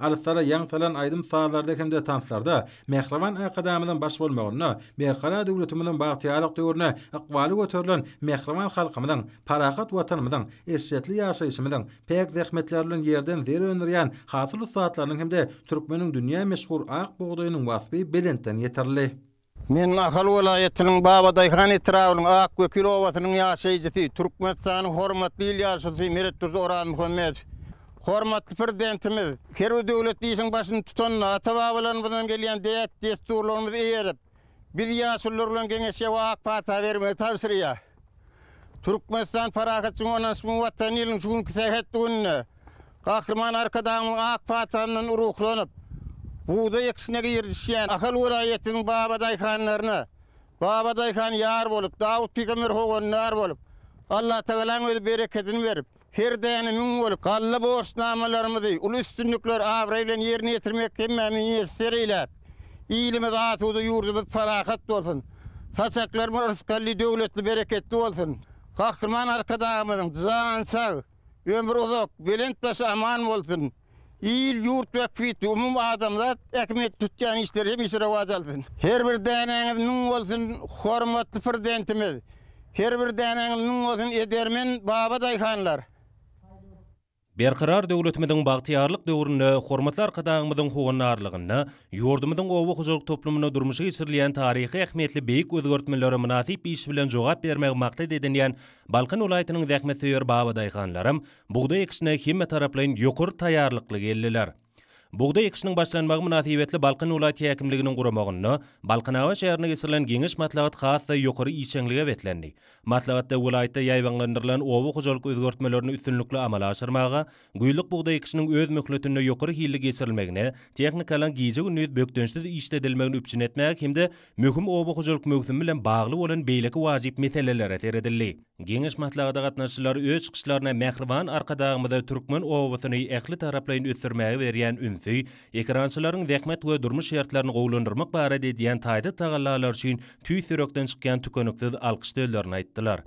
Alsara ýang talan aýdym saýlarda hemde tanslarda Mehrawan Akademiýasynyň baş bolmagyny, Merhara döwletiniň bagtyýarlyk töwrüne ykbaly göterilen Mehrawan halkymyň paraqat watanymyň essetli ýaşaýşymyň pek zähmetlerini ýerden zer öndürýän hasyl saatlarynyň hemde türkmeniň dünýä meşhur ak bogdaýynyň wasby belenden ýeterli. Men Nahal welaýatynyň Baba Daýhan etrawynyň Ak Gökül owasynyň ýaşaýjy Türkmenistanyň hormatly ýaşaýjy Meret Muhammad Oran Hormatly prezidentimiz, Heru döwlet diýişiň başyny tutan atawabalaryň bilen gelýän däk desturlarymyz eýerip, biz ýaşullar bilen geňeşe wagt pata berme tawsyrya. Türkmenistan parahatçyň onuň ismi Watanilin şuňky sähet dünni. Gahrman arkadaşymyň ak patanyň ruhlanyp, Buğda yakışına girişen akıl uğrayetinin babaday khanlarını, babaday khan yağar olup, Davut Pekamir hoğun olup, Allah tağılan ve bereketini verip, her dayanım yun olup, kalla borç namalarımı dey, ulu üstünlükler avrayla yerine yetirmek kemmemi yesteriyle, iyilimi dağıtudu yurdu bu parakat olsun, saçaklarımı ırskalli devletli bereketli olsun, kakırman arkadağımın, zan sağ, ömür uzak, bilent başı aman olsun, Ýyl yurt we kwitdi, umum adamlar ekmet tutgan işleri hem işe wajalyn. Her bir däneňiň nuň bolsun, hormatly prezidentimiz. Her bir däneňiň nuň bolsun, edermen baba daýkanlar. Berqarar döwletimiň bagtyarlyk döwründe hormatlar gadagymyň howanarlygyny, ýurdumyň owu huzurlyk toplumyna durmuşy ýetirilýän taryhy ähmiýetli beýik özgörtmeleri munasip iş bilen jogap bermek maksady edinýän Balkan ulaýatynyň zähmetýör babadaýganlarym bugda ekisine hemme taraplaryň ýokur taýýarlyklygy elleler. Bugda ýekisiniň başlanmagy münasibetli Balqyn welaýat häkimliginiň guramagyny, Balqyn awa şäherine geçirilen giňiş matlabat hasa ýokary ýeşengliga wetlendi. Matlabatda welaýatda ýaýbanlandyrylan owa hojalyk özgertmelerini üstünlikli amala aşyrmagy, güýlük bugda ýekisiniň öz möhletinde ýokary hilli geçirilmegine, tehnikalan giýjek ünüt bökdenişde işledilmegini üpçin etmäge hemde möhüm owa hojalyk möhüm bilen bagly bolan beýleki wajyp meselelere teredilli. Giňiş matlabatda gatnaşçylar öz çykyşlaryna mähriban arkadaýmyda türkmen owasyny ähli taraplaryň üstürmäge berýän ýetimsi, ekrançylaryň dehmet we durmuş şertlerini gowlandyrmak barada diýen taýda tagallalar üçin tüý sürekden çykýan tükenikdiz alkyş döllerini aýtdylar.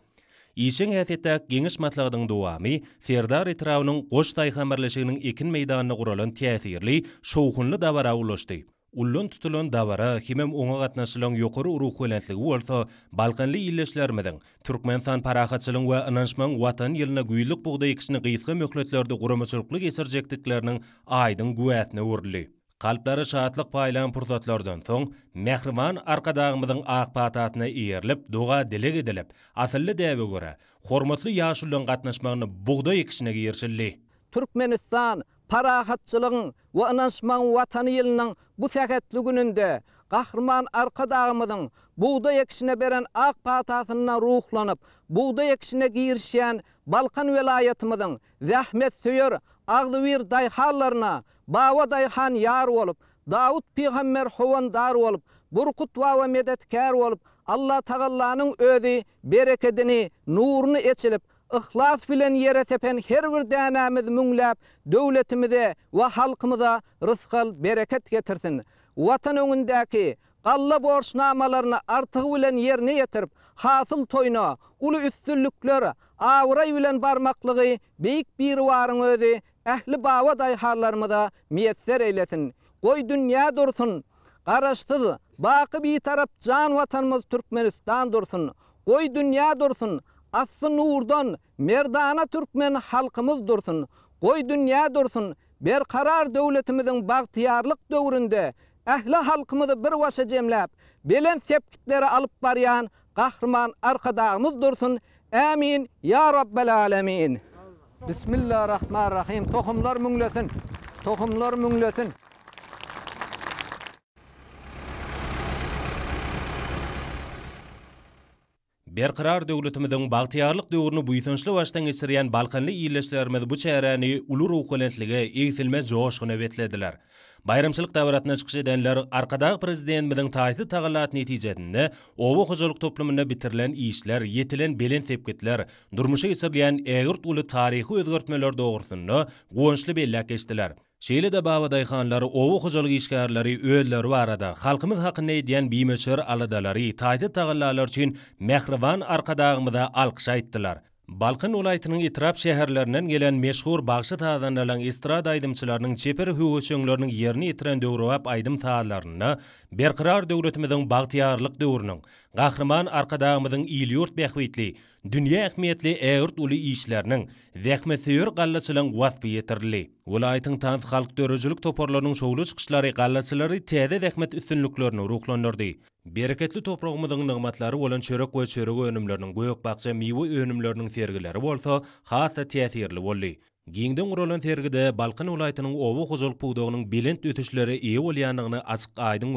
Ýeşiň häsiýetde giňiş matlagynyň dowamy Ferdar etrawynyň Goş taýha merleşiginiň ekin meýdanyna guralan täsirli şowhunly dawara ulaşdy. ullon tutulun davara himem oňa gatnaşylan ýokary uruk welentligi bolsa Balkanly ýyllaşlar meden Türkmenistan parahatçylyk we anlaşmaň watan ýylyna güýlük bugda ikisini gysga möhletlerde guramçylyklyk eserjekdikleriniň aýdyň güwätine urly. Galplary şahatlyk paýlan purtatlardan soň mehriman arkadağymyň ak patatyny iýerlip doga dilegi dilip asylly däbe görä hormatly ýaşullaryň gatnaşmagyny bugda ikisine giýerşilli. Türkmenistan parahatçılığın ve anasman vatanı yılının bu fəkətli gününde kahraman arka dağımızın buğda yekşine beren ak patasına ruhlanıp buğda yekşine giyirşeyen Balkan velayetimizin zahmet söyür ağzıvir dayhallarına bava dayhan yar olup Davut Peygamber hovan dar olup Burkut vava medetkar olup Allah tağallanın ödi berekedini nurunu eçilip ıhlas bilen yere tepen her bir dänämiz müňläp döwletimize we halkymyza rızkal bereket getirsin. Watan öňündäki Galla borçnamalarını artığı bilen yerine yetirip, hasıl toyna, ulu üstünlükler, avray bilen barmaklığı, beyik bir varın özü, ehli bava dayharlarımıza miyetser eylesin. Koy dünya dursun, karıştız, bakı bir taraf can vatanımız Türkmenistan dursun, koy dünya dursun, assın uğurdan, Merdana Türkmen halkımız dursun, koy dünya dursun, bir karar devletimizin bahtiyarlık dövründe, ehli halkımızı bir vasa cemlep, bilen sepkitleri alıp barayan, kahraman arkadağımız dursun, amin, ya rabbel alemin. Bismillahirrahmanirrahim, tohumlar münglesin, tohumlar münglesin. berqrar döwletimiziň bagtyarlyk döwrüni buýtynçly başdan geçirýän Balkanly iýleşlerimiz bu çäherany ulu ruhlantlygy eýsilme joşgyna wetlediler. Bayramçylyk täwratyna çykyş edenler arkada prezidentimiziň taýty tagallat netijesinde owa hyzyrlyk toplumyna bitirilen işler, ýetilen belen tepkitler, durmuşa geçirilen ägirt uly taryhy özgörtmeler dogrusunda goňşly bellek Şeýle de baba daýxanlar owu hyjalyk işgärleri öýleri barada halkymyz hakyny diýen bimeşer aladalary taýda tagallalar üçin mehriban arkadaşymyza alkyş aýtdylar. Balkın ulaytının itirap şehirlerinden gelen meşhur bağışı tağdanlalan istirad aydımçılarının çeperi hüvüsünlörünün yerini itiren dövruvap aydım tağdalarına, berkırar dövretimizin bağıtyarlık dövrünün, Gahrman arkadağımızın iyil yurt bekvitli, dünya ekmiyetli eğurt ulu uli vekmesiyor gallasılın vatbi yetirli. Ula aytın tanz halk dörüzülük toporlarının şoğulu çıkışları gallasıları tede vekmet üstünlüklerini ruhlanırdı. Berekatli toprağımızın nıgmatları olan çörek ve çörek önümlerinin goyok bakça miyve önümlerinin sergileri olsa hasta tiyatirli olli. Giňden urolan tergide Balkan ulaýatynyň owu Hozol puwdogynyň bilent ötüşleri ýewolýanlygyny açyk aýdyň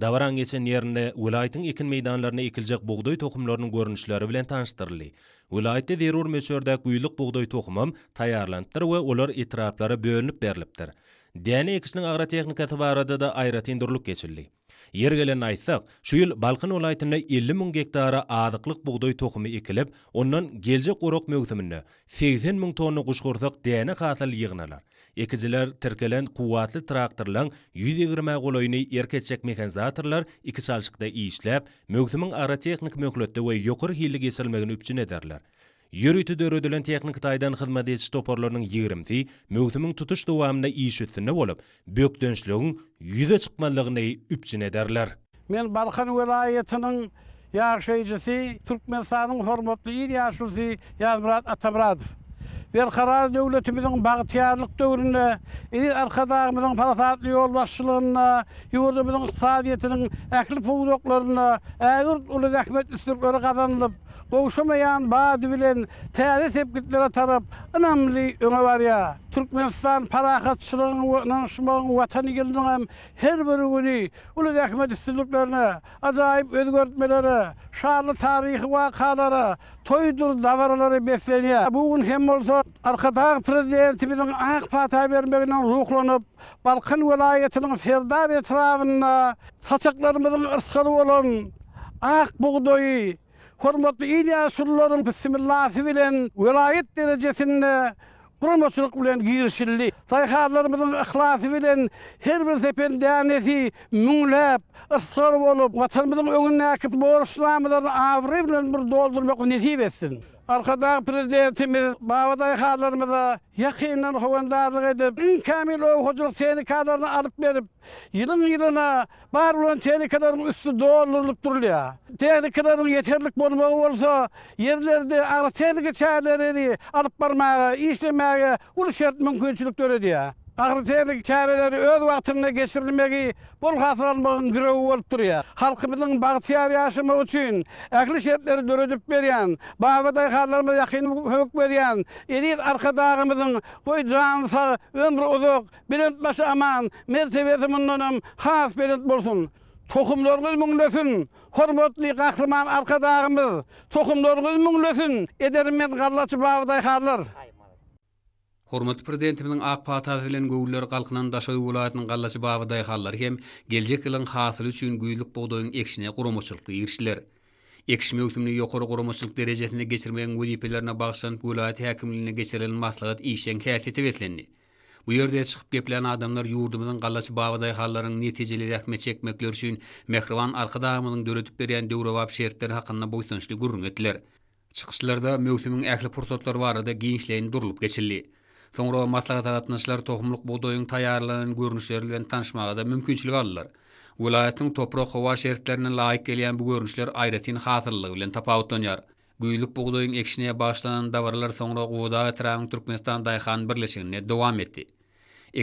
Davaran geçen yerinde vilayetin ekin meydanlarına ekilecek buğday tohumlarının görünüşleri bilen tanıştırılı. Vilayette derur meşörde güylük buğday tohumum tayarlandır ve olar itiraplara bölünüp berliptir. Diyani ekisinin agratehnika varada da ayratin durluk geçirli. Yer gelen aýtsak, şu ýyl Balkan welaýatynda 50 000 hektara aýdyklyk bugdaý tohumy ekilip, ondan geljek urak mögzümini 80 000 tonny guşgurdak däne hasyl ýygnalar. Ekiziler tirkelen kuwatly traktorlaryň 120 golyny erkeçek mekanizatorlar iki salçykda işläp, möhtümin ara teknik möhletde we ýokary hilli geçilmegini üçin ederler. Yürüti dörödülen teknik taydan xidmat etiş toporlarının 20-ti, mögtümün tutuş duvamına iyiş ütsinne olup, bök dönüşlüğün yüze çıkmalıgını üpçin ederler. Men Balkan velayetinin yağışıcısı, Türkmenistan'ın il yaşlısı Yazmurat Bir karar devleti bizim bağıtiyarlık dövründe, ilir arkadağ bizim parasatlı yol başlılığına, yurda bizim iktisadiyetinin ekli puluklarına, eğer ulu zekmet üstlükleri kazanılıp, boğuşamayan bazı bilen, tehlis hepkitlere tarıp, önemli öne var Türkmenistan parahatçılığının şumağın vatanı gildiğine her bir günü ulu dekmet istiliklerine, acayip özgörtmeleri, şarlı tarihi vakaları, toydur davarları besleniyor. Bugün hem olsa arkadaş prezidentimizin ayak patay vermekinden ruhlanıp, Balkan velayetinin serdar etrafında saçaklarımızın ırskalı olan ayak buğdayı, Hormatly ýaşullaryň bismillahy bilen welaýet derejesinde Kurulmaçılık bilen girişildi. Sayıhalarımızın ıhlası bilen her bir sepen dâneti münlep, ıssar olup, vatanımızın önüne akıp borçlamaların avri bilen bir doldurmak nesip etsin. arkadaş prezidentimiz Bağdat halarımıza yakından hovandarlık edip en kamil o seni tehnikalarını alıp verip yılın yılına bar olan tehnikaların üstü doğrulup duruluyor. Tehnikaların yeterlik bulmağı olsa yerlerde ara tehnika çayları alıp barmağa, işlemeğe, uluş mümkünçülük duruluyor. Bagrıterlik çareleri öz wagtında geçirilmegi bu hasran bagın bolup durýar. Halkymyzyň bagtiýar ýaşymy üçin ägli şertleri döredip berýän, baýbaday halymyz ýakyn hökm berýän, edil arkadağymyzyň bu jansa ömür uzak, bilen başa aman, merhametim onnanam, has bilen bolsun. Tohumlarymyz müňlesin, hormatly gahrman arkadağymyz, tohumlarymyz müňlesin, ederim men garlaçy baýbaday Hormatly prezidentimiň Ak Pata bilen göwüller galkynyň daşary welaýatynyň gallaşy bagy daýhallar hem geljek ýylyň hasyly üçin güýlük bagdaýyň ekşine guramçylyk ýerişler. Ekşime ökümli ýokary guramçylyk derejesine geçirmeýän welipelerine bagşan welaýat häkimliginiň geçirilen maslahat işiň häsiýeti bilen. Bu ýerde çykyp gepleýän adamlar ýurdumyň gallaşy bagy daýhallaryň netijeleri ýakma çekmekler üçin Mehriwan arkadaşymyň döretip berýän döwrewap şertleri hakynda boýsunçly gurrun etdiler. Çykyşlarda möwsümiň ähli portatlar barada giňişleýin durulyp geçirilýär. Soňra maslahat gatnaşlar tohumluk buğdaýyň taýýarlanan görnüşleri bilen tanışmagy da mümkinçilik aldylar. Vilayatning toprak hawa şertlerine laýyk gelýän bu görnüşler aýratyn hatyrlygy bilen tapawutlanýar. Güýlük buğdaýyň ekşine başlanan dawarlar soňra gowda etraň Türkmenistan daýhan birleşigine dowam etdi.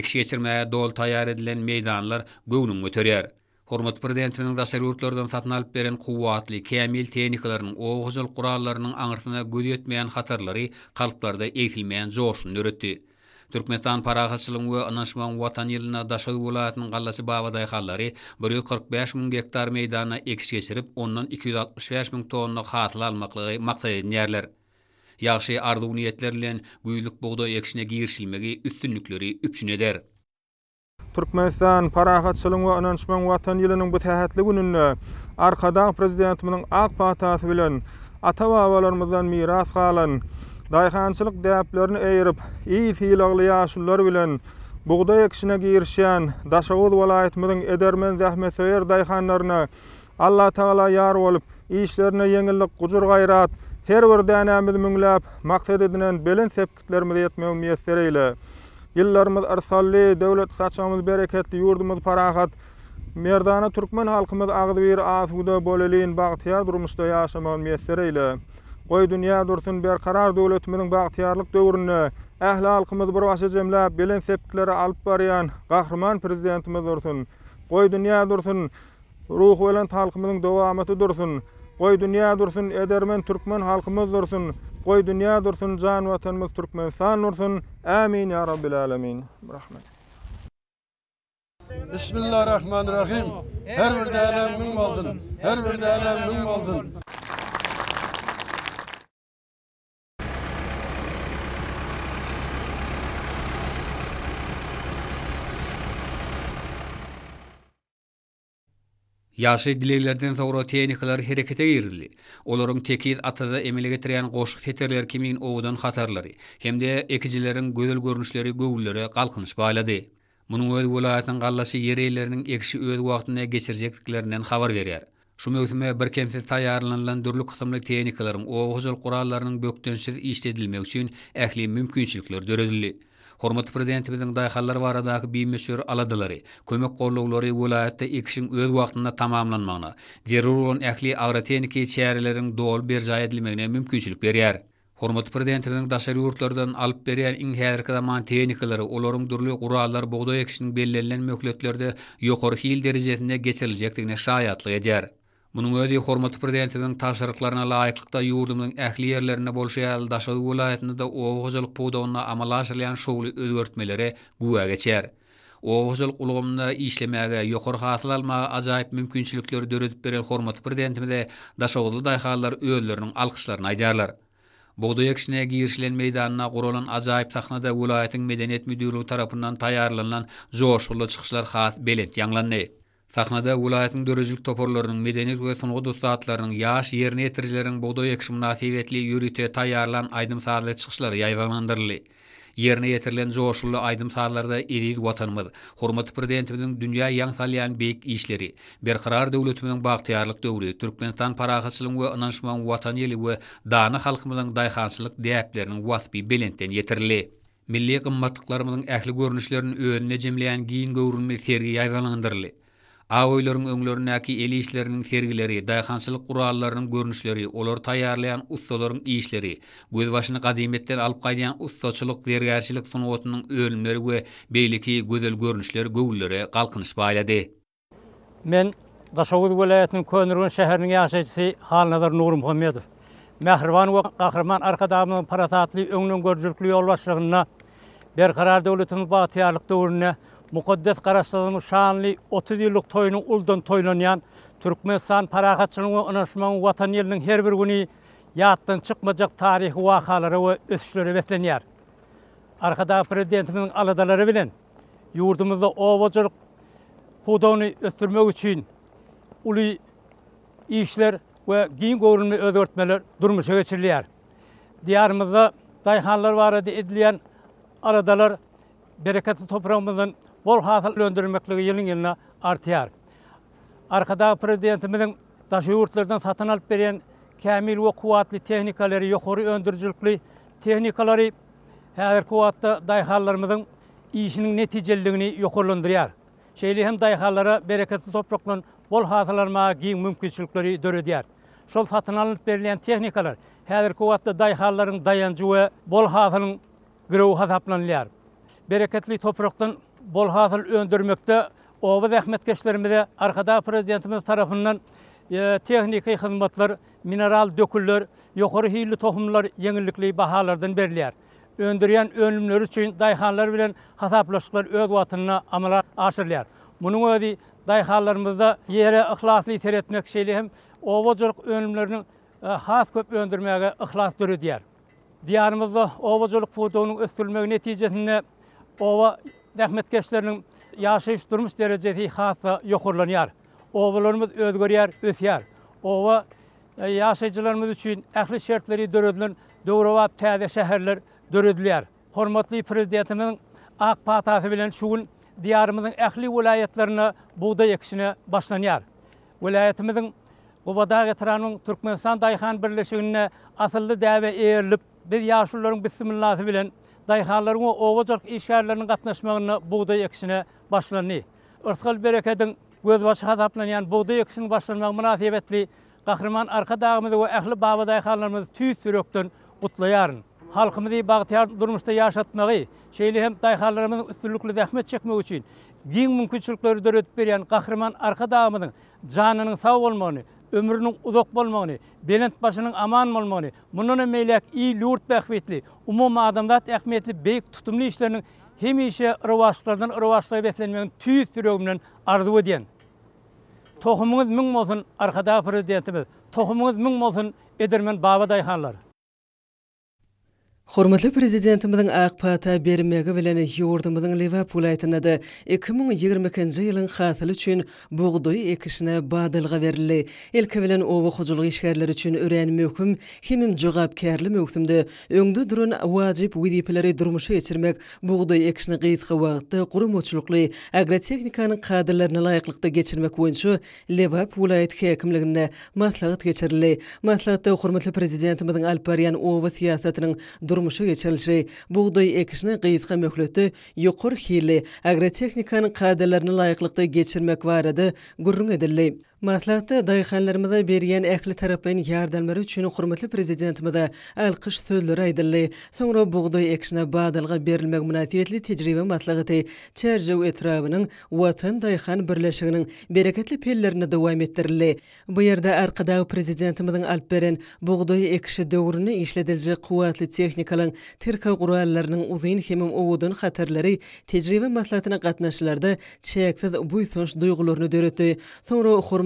Ekşi geçirmäge dol tayar edilen meýdanlar göwnüň göterýär. Hormat prezidentiniň daşary ýurtlardan satyn alyp beren quwwatly kämil tehnikalaryň owgyzyl gurallarynyň aňyrtyna göz ýetmeýän hatarlary galplarda eýilmeýän joşun nöretdi. Türkmenistan parahasylyň we anaşman watan ýylyna daşary welaýatynyň gallasy Babaday hallary 145 000 hektar meýdana ekis geçirip, ondan 265 000 tonna hasyl almaklygy maksady ýerler. Ýagşy arzuw niýetlerle güýlük bogda ekişine girişilmegi üstünlükleri üçin eder. Türkmenistan parahatçılığın ve önönçmen vatan yılının bu tehetli gününü arkada prezidentimizin ak patatı bilen ata vavalarımızdan miras kalan dayhançılık deyaplarını eğirip iyi tiyilaglı yaşullar bilen buğday ekşine girişen daşağız valayetimizin edermen zahmetöyer dayhanlarını Allah taala yar olup işlerine yengillik gucur gayrat her bir dänämiz müňläp maksat edinen belen sepkitlerimizi ýetmegi müessereýle. yıllarımız arsallı, devlet saçamız bereketli, yurdumuz parahat, merdana Türkmen halkımız ağdıbir asuda boleliyin bağıtiyar durmuşta yaşaman miyestereyle. Qoy dünya dursun bir karar dövletimizin bağıtiyarlık dövrünü, ehli halkımız bir başı cemle, bilin septikleri alp bariyan, kahraman prezidentimiz dursun. Qoy dünya dursun, ruh ölen halkımızın devamatı dursun. Qoy dünya dursun, edermen Türkmen halkımız dursun. قوي دنيا درثن جان وطن ملك تركمانستان نورثن امين يا رب العالمين برحمتك بسم الله الرحمن الرحيم هر بر من مالدن هر بر من مالدن Yaşı dileklerden sonra teyniklar herekete girildi. Oların tekiz atada emile getiren qoşuk teterler kimin oğudan xatarları, hem de ekicilerin gözül görünüşleri gövüllere qalqınış bağladı. Bunun öz gulayetinin qallası yereylerinin ekşi öz vaxtına geçirecekliklerinden xabar veriyar. Şu mevsimde bir kemsi tayarlanan dürlü kısımlı teyniklerin oğuzul kurallarının bökdönsiz işledilmek için ähli mümkünçilikler Hormat prezidentimizin daýhallary baradaky bir meşhur aladylary, kömek gollugulary vilayatda ekişin öz wagtynda tamamlanmagyna, zerur bolan ähli agrotehniki çäreleriň dol bir jaý edilmegine mümkinçilik berýär. Hormat prezidentimizin daşary ýurtlardan alyp berýän iň häzirki zaman tehnikalary, olaryň durly gurallary bogdaý ekişiniň belirlenen möhletlerde ýokary hil derejesinde geçiriljekdigine degine edýär. Munun ödi hormatly prezidentiň taşyryklaryna laýyklykda ýurdumyň ähli ýerlerine bolşy ýaly Daşal welaýatynda owgyjylyk podawyna amala aşyrylan şowly özgörtmeleri guwa geçer. Owgyjylyk ulgamyna işlemäge ýokary hasyl alma ajaýyp mümkinçilikleri döredip beren hormatly prezidentimize Daşawly daýhalar öýlerini alkyşlaryny aýdarlar. Bogdoy ekşine girişilen meydanına gurulan acayip taqnada ulayetin medeniyet müdürü tarafından tayarlanan zor şulla çıxışlar xat belent yanglanney. Sahnada ulaýatyň döreçlik toporlarynyň medeniýet we synagy dostatlarynyň ýaş ýerini etirjilerini bu döwlet ýekşi munasibetli ýürite taýýarlan aýdym sarly çykyşlary ýaýlanandyrly. Ýerini etirilen jogşuly aýdym sarlarda edil watanymyz, hormatly prezidentimiziň dünýä ýaň salýan beýik işleri, bir karar döwletiniň bagtyýarlyk döwri, Türkmenistan paragatçylygy we anlaşman watan ýeli we daňy halkymyzyň daýhançylyk diýäpleriniň wasby belentden ýetirilýär. Milli qymmatlyklarymyzyň ähli görnüşlerini öňüne jemleýän giýin gowrunmy serýi ýaýlanandyrly. Ağ oylarının öngörünün aki eli işlerinin sergileri, dayxançılıq qurallarının görünüşləri, olar tayarlayan ustaların işləri, göz başını qadimetdən alıp qaydayan ustaçılıq, dərgərçilik sunuotunun ölümləri və beyliki gözəl görünüşlər gövləri qalqınış bayladı. Mən Daşovuz vilayətinin Könürgün şəhərinin yaşayıcısı Halnadar Nurum Hamedov. Məhriban və qahraman arxadamın paratatlı Mukaddes Karaşlanyň şanly 30 ýyllyk toýunyň uldan toýlanýan Türkmenistan San anlaşmasynyň watan ýerliniň her bir güni ýatdan çykmajak taryhy wakalary we ösüşleri betlenýär. Arkada prezidentimiň aladalary bilen ýurdumyzda owajyk hudany ösdürmek üçin uly işler we giň gowrunmy öwrötmeler durmuşa geçirilýär. Diýarymyzda dayhanlar barada edilýän aradalar Bereketli toprağımızın bol hasyl öndürmekligi ýylyň ýylyna artýar. Arkada prezidentimiň daşy ýurtlardan satyn alyp beren kämil we kuwatly tehnikalary, ýokary öndürjülikli tehnikalary häzir kuwatda daýhallarymyzyň işiniň netijeliligini ýokurlandyrýar. Şeýle hem daýhallara bereketli topraklan bol hasylarma giň mümkinçilikleri döredýär. Şol satyn alyp berilen tehnikalar häzir kuwatda daýhallaryň daýanjy we bol hasylyň gürew hasaplanýar. Bereketli topraktan bol hasıl öndürmekte. Ova zahmetkeşlerimize arkada prezidentimiz tarafından e, tehniki hizmetler, mineral döküller, yukarı hilli tohumlar yenilikli bahalardan berliyer. Öndüren önlümler için dayhanlar bilen hasaplaşıklar öz vatanına amala aşırlayar. Bunun ödi dayhanlarımızda yere ihlaslı ter etmek şeyli hem ovacılık önlümlerinin e, has köp öndürmeye ihlas dörü diyer. Diyarımızda ovacılık puduğunun östürülmeyi neticesinde ova rəhmətkəşlərinin yaşayış durmuş dərəcəti xat və yoxurlanıyar. Oğullarımız öz görəyər, ötəyər. Oğla yaşayıcılarımız e, üçün əhli şərtləri dörədilən dövrəvab təədə şəhərlər dörədilər. Hormatlı prezidiyyətimin aq patafi bilən şüqün diyarımızın əhli vələyətlərinə buğda yəkşinə başlanıyar. Vələyətimizin Qubadaq etiranın Türkmenistan dayxan birləşiyinə atıllı dəvə eyirlib, biz yaşayıcılarımız üçün bilen Dayxallarymyň owagyç işleriniň gatnaşmagyny bu gün iki sene başlanýar. Örtgül bereketiniň gözbaşy adaply, ýani bu gün iki seni arka dağymy we ähli bagydayxallarymyz tüýs töröpden gutlaýaryn. Halkymyň bagtly durmuşda ýaşaýtmagy, şeýle hem dayxallarymyň üstünlikli zähmet üçin giň mümkinçilikler berýän arka janynyň bolmagyny ömrünün uzak bolmagyny, belent başynyň aman bolmagyny, mundan hem meýlek iý lurt bäxwetli, umumy adamdat ähmiýetli beýik tutumly işleriniň hemişe rowaşlardan rowaşlara beslenmegini tüýs türegi bilen arzu edýän. Tohumyňyz müň bolsun, arkada prezidentimiz. Tohumyňyz müň bolsun, edermen babadaýhanlar. Hormatly prezidentimiziň aýk pata bermegi bilen ýurdumyzyň Liverpool aýtynda 2020-nji ýylyň hasyly üçin bugdy ekişine badalga berildi. Ilki bilen owa hujulyk işgärleri üçin örän möhüm himim jogap möhümde öňde durun wajyp wedipleri durmuşa geçirmek, bugdy ekişini gysga wagtda gurum uçluklu agrotehnikanyň kadrlaryna laýyklykda geçirmek boýunça Liverpool aýt häkimligine maslahat geçirildi. Maslahatda hormatly prezidentimiziň Alparyan owa siýasatynyň durmuşu geçelşi. Buğday ekşini qiyitka möklüktü yukur hili agrotechnikanın qadalarını layiqlıqda geçirmek varadı gurrung edilli. Maslahatda dayxanlarımıza bergen ähli tarapın yardımları üçin hurmatly prezidentimizde alqış sözleri aydyldy. Soňra buğday ekşine badalga berilmek münasibetli tejribe maslahaty Çerjew etrawynyň Watan dayxan birleşiginiň bereketli pellerini dowam etdirildi. Bu ýerde arkada prezidentimiziň alp beren buğday ekşi döwrüni işledilji quwatly tehnikalaryň tirka guralarynyň uzyn hemim owudyn hatarlary tejribe maslahatyna gatnaşylarda çeksiz duýgularyny döretdi.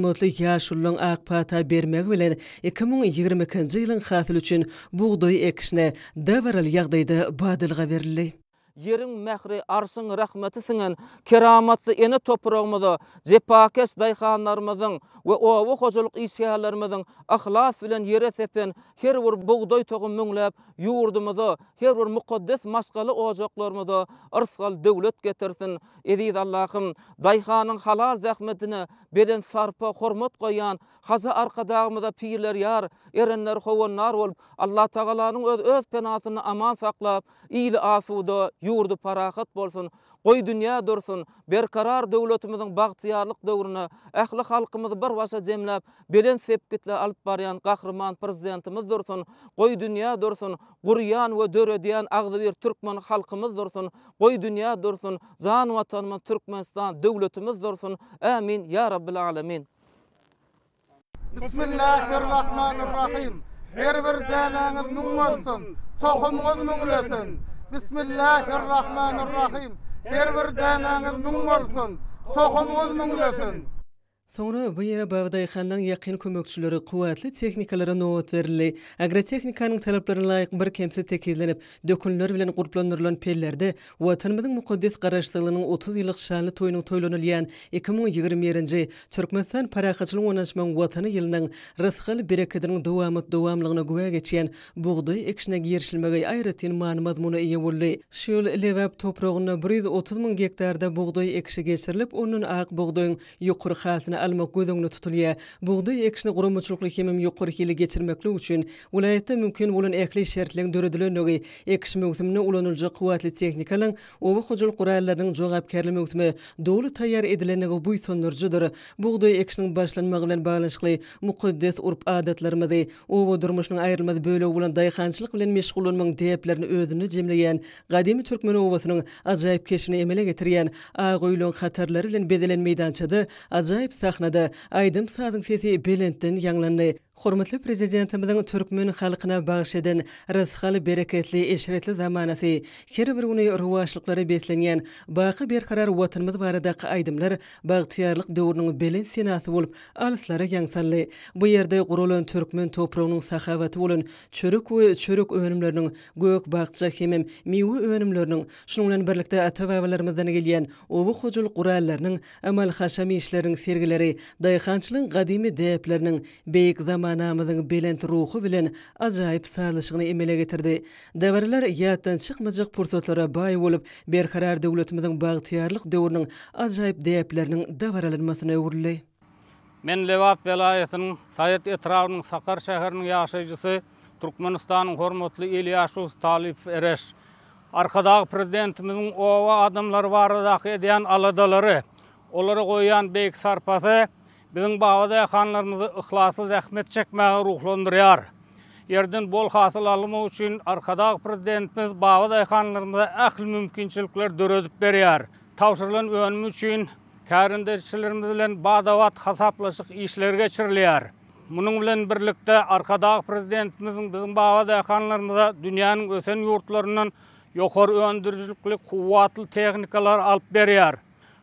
hormatly ýaşullyň akpata bermek bilen 2020-nji ýylyň hasyl üçin buğdaý ekşine dewrel ýagdaýda badylga berildi. yerin mehri arsın rahmeti sinen keramatlı ene toprağımızı zepakes dayxanlarımızın ve o o xozuluk isyalarımızın ahlas bilen yere sepen her bir buğday toğum müngläp yuwurdymyzı her bir muqaddes masqalı ozoqlarımızı irsal devlet getirsin ediz Allahım dayxanın halal zahmetini beden sarpa hormat qoyan haza arqadağımızda pirler yar erenler xowonlar bol Allah taqalanın öz öz penatını aman saqlap iyli afuda yurdu parahat bolsun, qoy dünya dursun, berkarar karar devletimizin baqtiyarlyk döwrüne, ähli halkymyzy bir wasa jemläp, belen sepkitle alyp baryan gahrman prezidentimiz dursun, qoy dünya dursun, guryan we döre diýen agdy bir türkmen halkymyz dursun, qoy dünya dursun, zan watanym türkmenistan döwletimiz dursun. Amin ya rabbil alamin. Bismillahirrahmanirrahim. Her bir dananyz müň bolsun, tohumyz müňlesin. Бисмиллах ир рахман ир рахим, Бербер дана ның Sonra bu yere bağday xanlan yaqin kömökçüləri quvvətli texnikalara nöqt verildi. Agrotexnikanın tələblərinə layiq bir kemsi təkizlənib, dökünlər bilan qurplanırılan pellərdə vatanımızın müqəddəs qarışdığının 30 illik şanlı toyunun toylanılan 2021-ci Türkmenistan paraxıçılıq onaşmanın vatanı yılının rızqıl birəkidinin devamı devamlığına guva geçən buğday ekşinə girişilməgəy ayrıtin manı mazmunu iyi vulli. Şiol levab toprağına 130 min gektarda buğday ekşi geçirilib, onun aq buğdayın yuqur xasını alma gözüngni tutulýa. Buğdy ekşini gurumçuluklu kimim ýokur kile geçirmekli üçin welaýetde mümkin bolan ekli şertleri döredilýär. Ekşimi ösümni ulanyljy quwatly tehnikalaryň owa hujul quraýlarynyň jogap kärlimi ösümi dowlu taýýar edilenligi bu ýsyň nurjudyr. ekşiniň başlanmagy bilen baglanyşykly mukaddes urup adatlarymyzy owa durmuşyň aýrylmaz bölegi bolan daýhançylyk bilen meşgullanmagy täplerini özüni jemleýän gadymy türkmen owasynyň ajaýyp keşini emele getirýän ağ güýlüň xatarlary bilen bedelen meýdançady ajaýyp sahnada aydym sazyň sesi belentden ýaňlandy. Hormatly prezidentimizin türkmen halkyna bagyş eden rızkal bereketli eşretli zamanaty, her bir uny rowaşlyklary beslenýän baqy bir karar watanymyz barada aýdymlar bagtyarlyk belin senati bolup alyslara ýaňsanly. Bu ýerde gurulan türkmen toprağynyň sahawaty bolan çörek we çörek öwrümleriniň gök bagtyja hemem miwi öwrümleriniň şunyň bilen birlikde atawawalarymyzdan gelýän owu hujul qurallarynyň amal haşamy işleriniň sergileri, daýhançlygyň gadymy depleriniň beýik zaman manamyzyň bilent ruhy bilen ajaýyp salyşygyny emele getirdi. Döwürler ýatdan çykmajyk portretlere baý bolup, bir karar döwletimiziň bagtyýarlyk döwrüniň ajaýyp däýeplerini döwralanmasyna öwrüldi. Men Lewap welaýatynyň Saýat Etrawynyň Saqar şäheriniň ýaşaýjysy Türkmenistanyň hormatly Elýasow Talip Ereş. Arkadağ prezidentimizin ova adamlar varadakı edeyen aladaları, onları koyan beyk sarpası, Bizin bağda xanlarımızı ıxlaslı zähmet çekmeğe ruhlandırıyar. Yerden bol hasıl alımı üçün arkadaq prezidentimiz bağda xanlarımıza əxil mümkinçilikler dörödüp beriyar. Tavşırılın önüm üçün kərindirçilerimizle bağdavat hasaplaşıq işler geçirliyar. Munun bilen birlikte arkadaq prezidentimizin bizim bağda xanlarımıza dünyanın ösen yurtlarının yokor öndürücülükli kuvvatlı teknikalar alıp beriyar.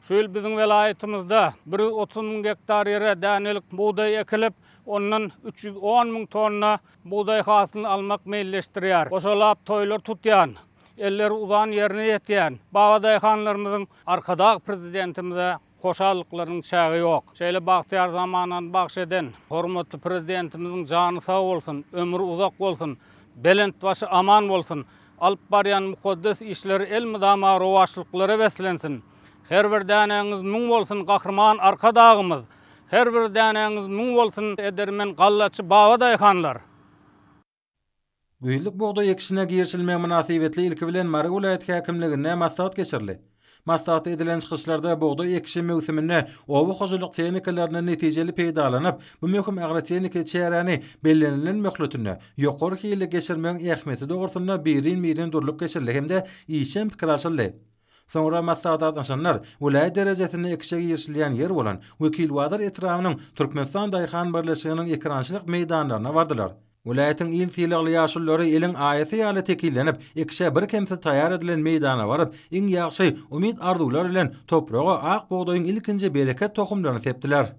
Şöyl bizim velayetimizde 130 min hektar yere dänelik buğday ekilip, ondan 310 min tonna buğday hasılını almak meyilleştiriyar. Boşalap toylar tutyan, eller uzan yerine yetiyan, bağday hanlarımızın arkadaq prezidentimize hoşallıklarının çağı yok. Şeyle bahtiyar zamanan bahşeden, hormatlı prezidentimizin canı sağ olsun, ömür uzak olsun, belent başı aman olsun, alp bariyan mukaddes işleri el müdama rovaşlıkları beslensin. Her bir däneňiz muň bolsun gahrman arka dağımız. Her bir däneňiz muň bolsun edermen gallaçy bawa daýhanlar. Güýlük bogda ýeksine girişilmek münasibetli ilki bilen Mary ulaýat häkimliginde maslahat geçirildi. Masahat edilen çykyşlarda bogda ýekşi mewsimine owa hozurlyk tehnikalaryna netijeli peýdalanyp, bu möhüm agrotehnika çäräni bellenilen möhletini ýokary ýyly geçirmegiň ähmiýeti dogrusynda birin-birin durulup geçirildi hemde iýişen pikir alşyldy. Sonra masada atanşanlar, ulaya derecesini ekşe giyirsiliyen yer olan Vekil Vadar etirafının Türkmenistan Dayxan Birleşiğinin ekranşilik meydanlarına vardılar. Ulaýatyň il filagly ýaşullary eliň aýaty ýaly tekillenip, ekse bir kimse taýýar edilen meýdana baryp, iň ýagşy umyt arzuwlar bilen toprağa aq bogdaýyň ilkinji bereket tohumlaryny sepdiler.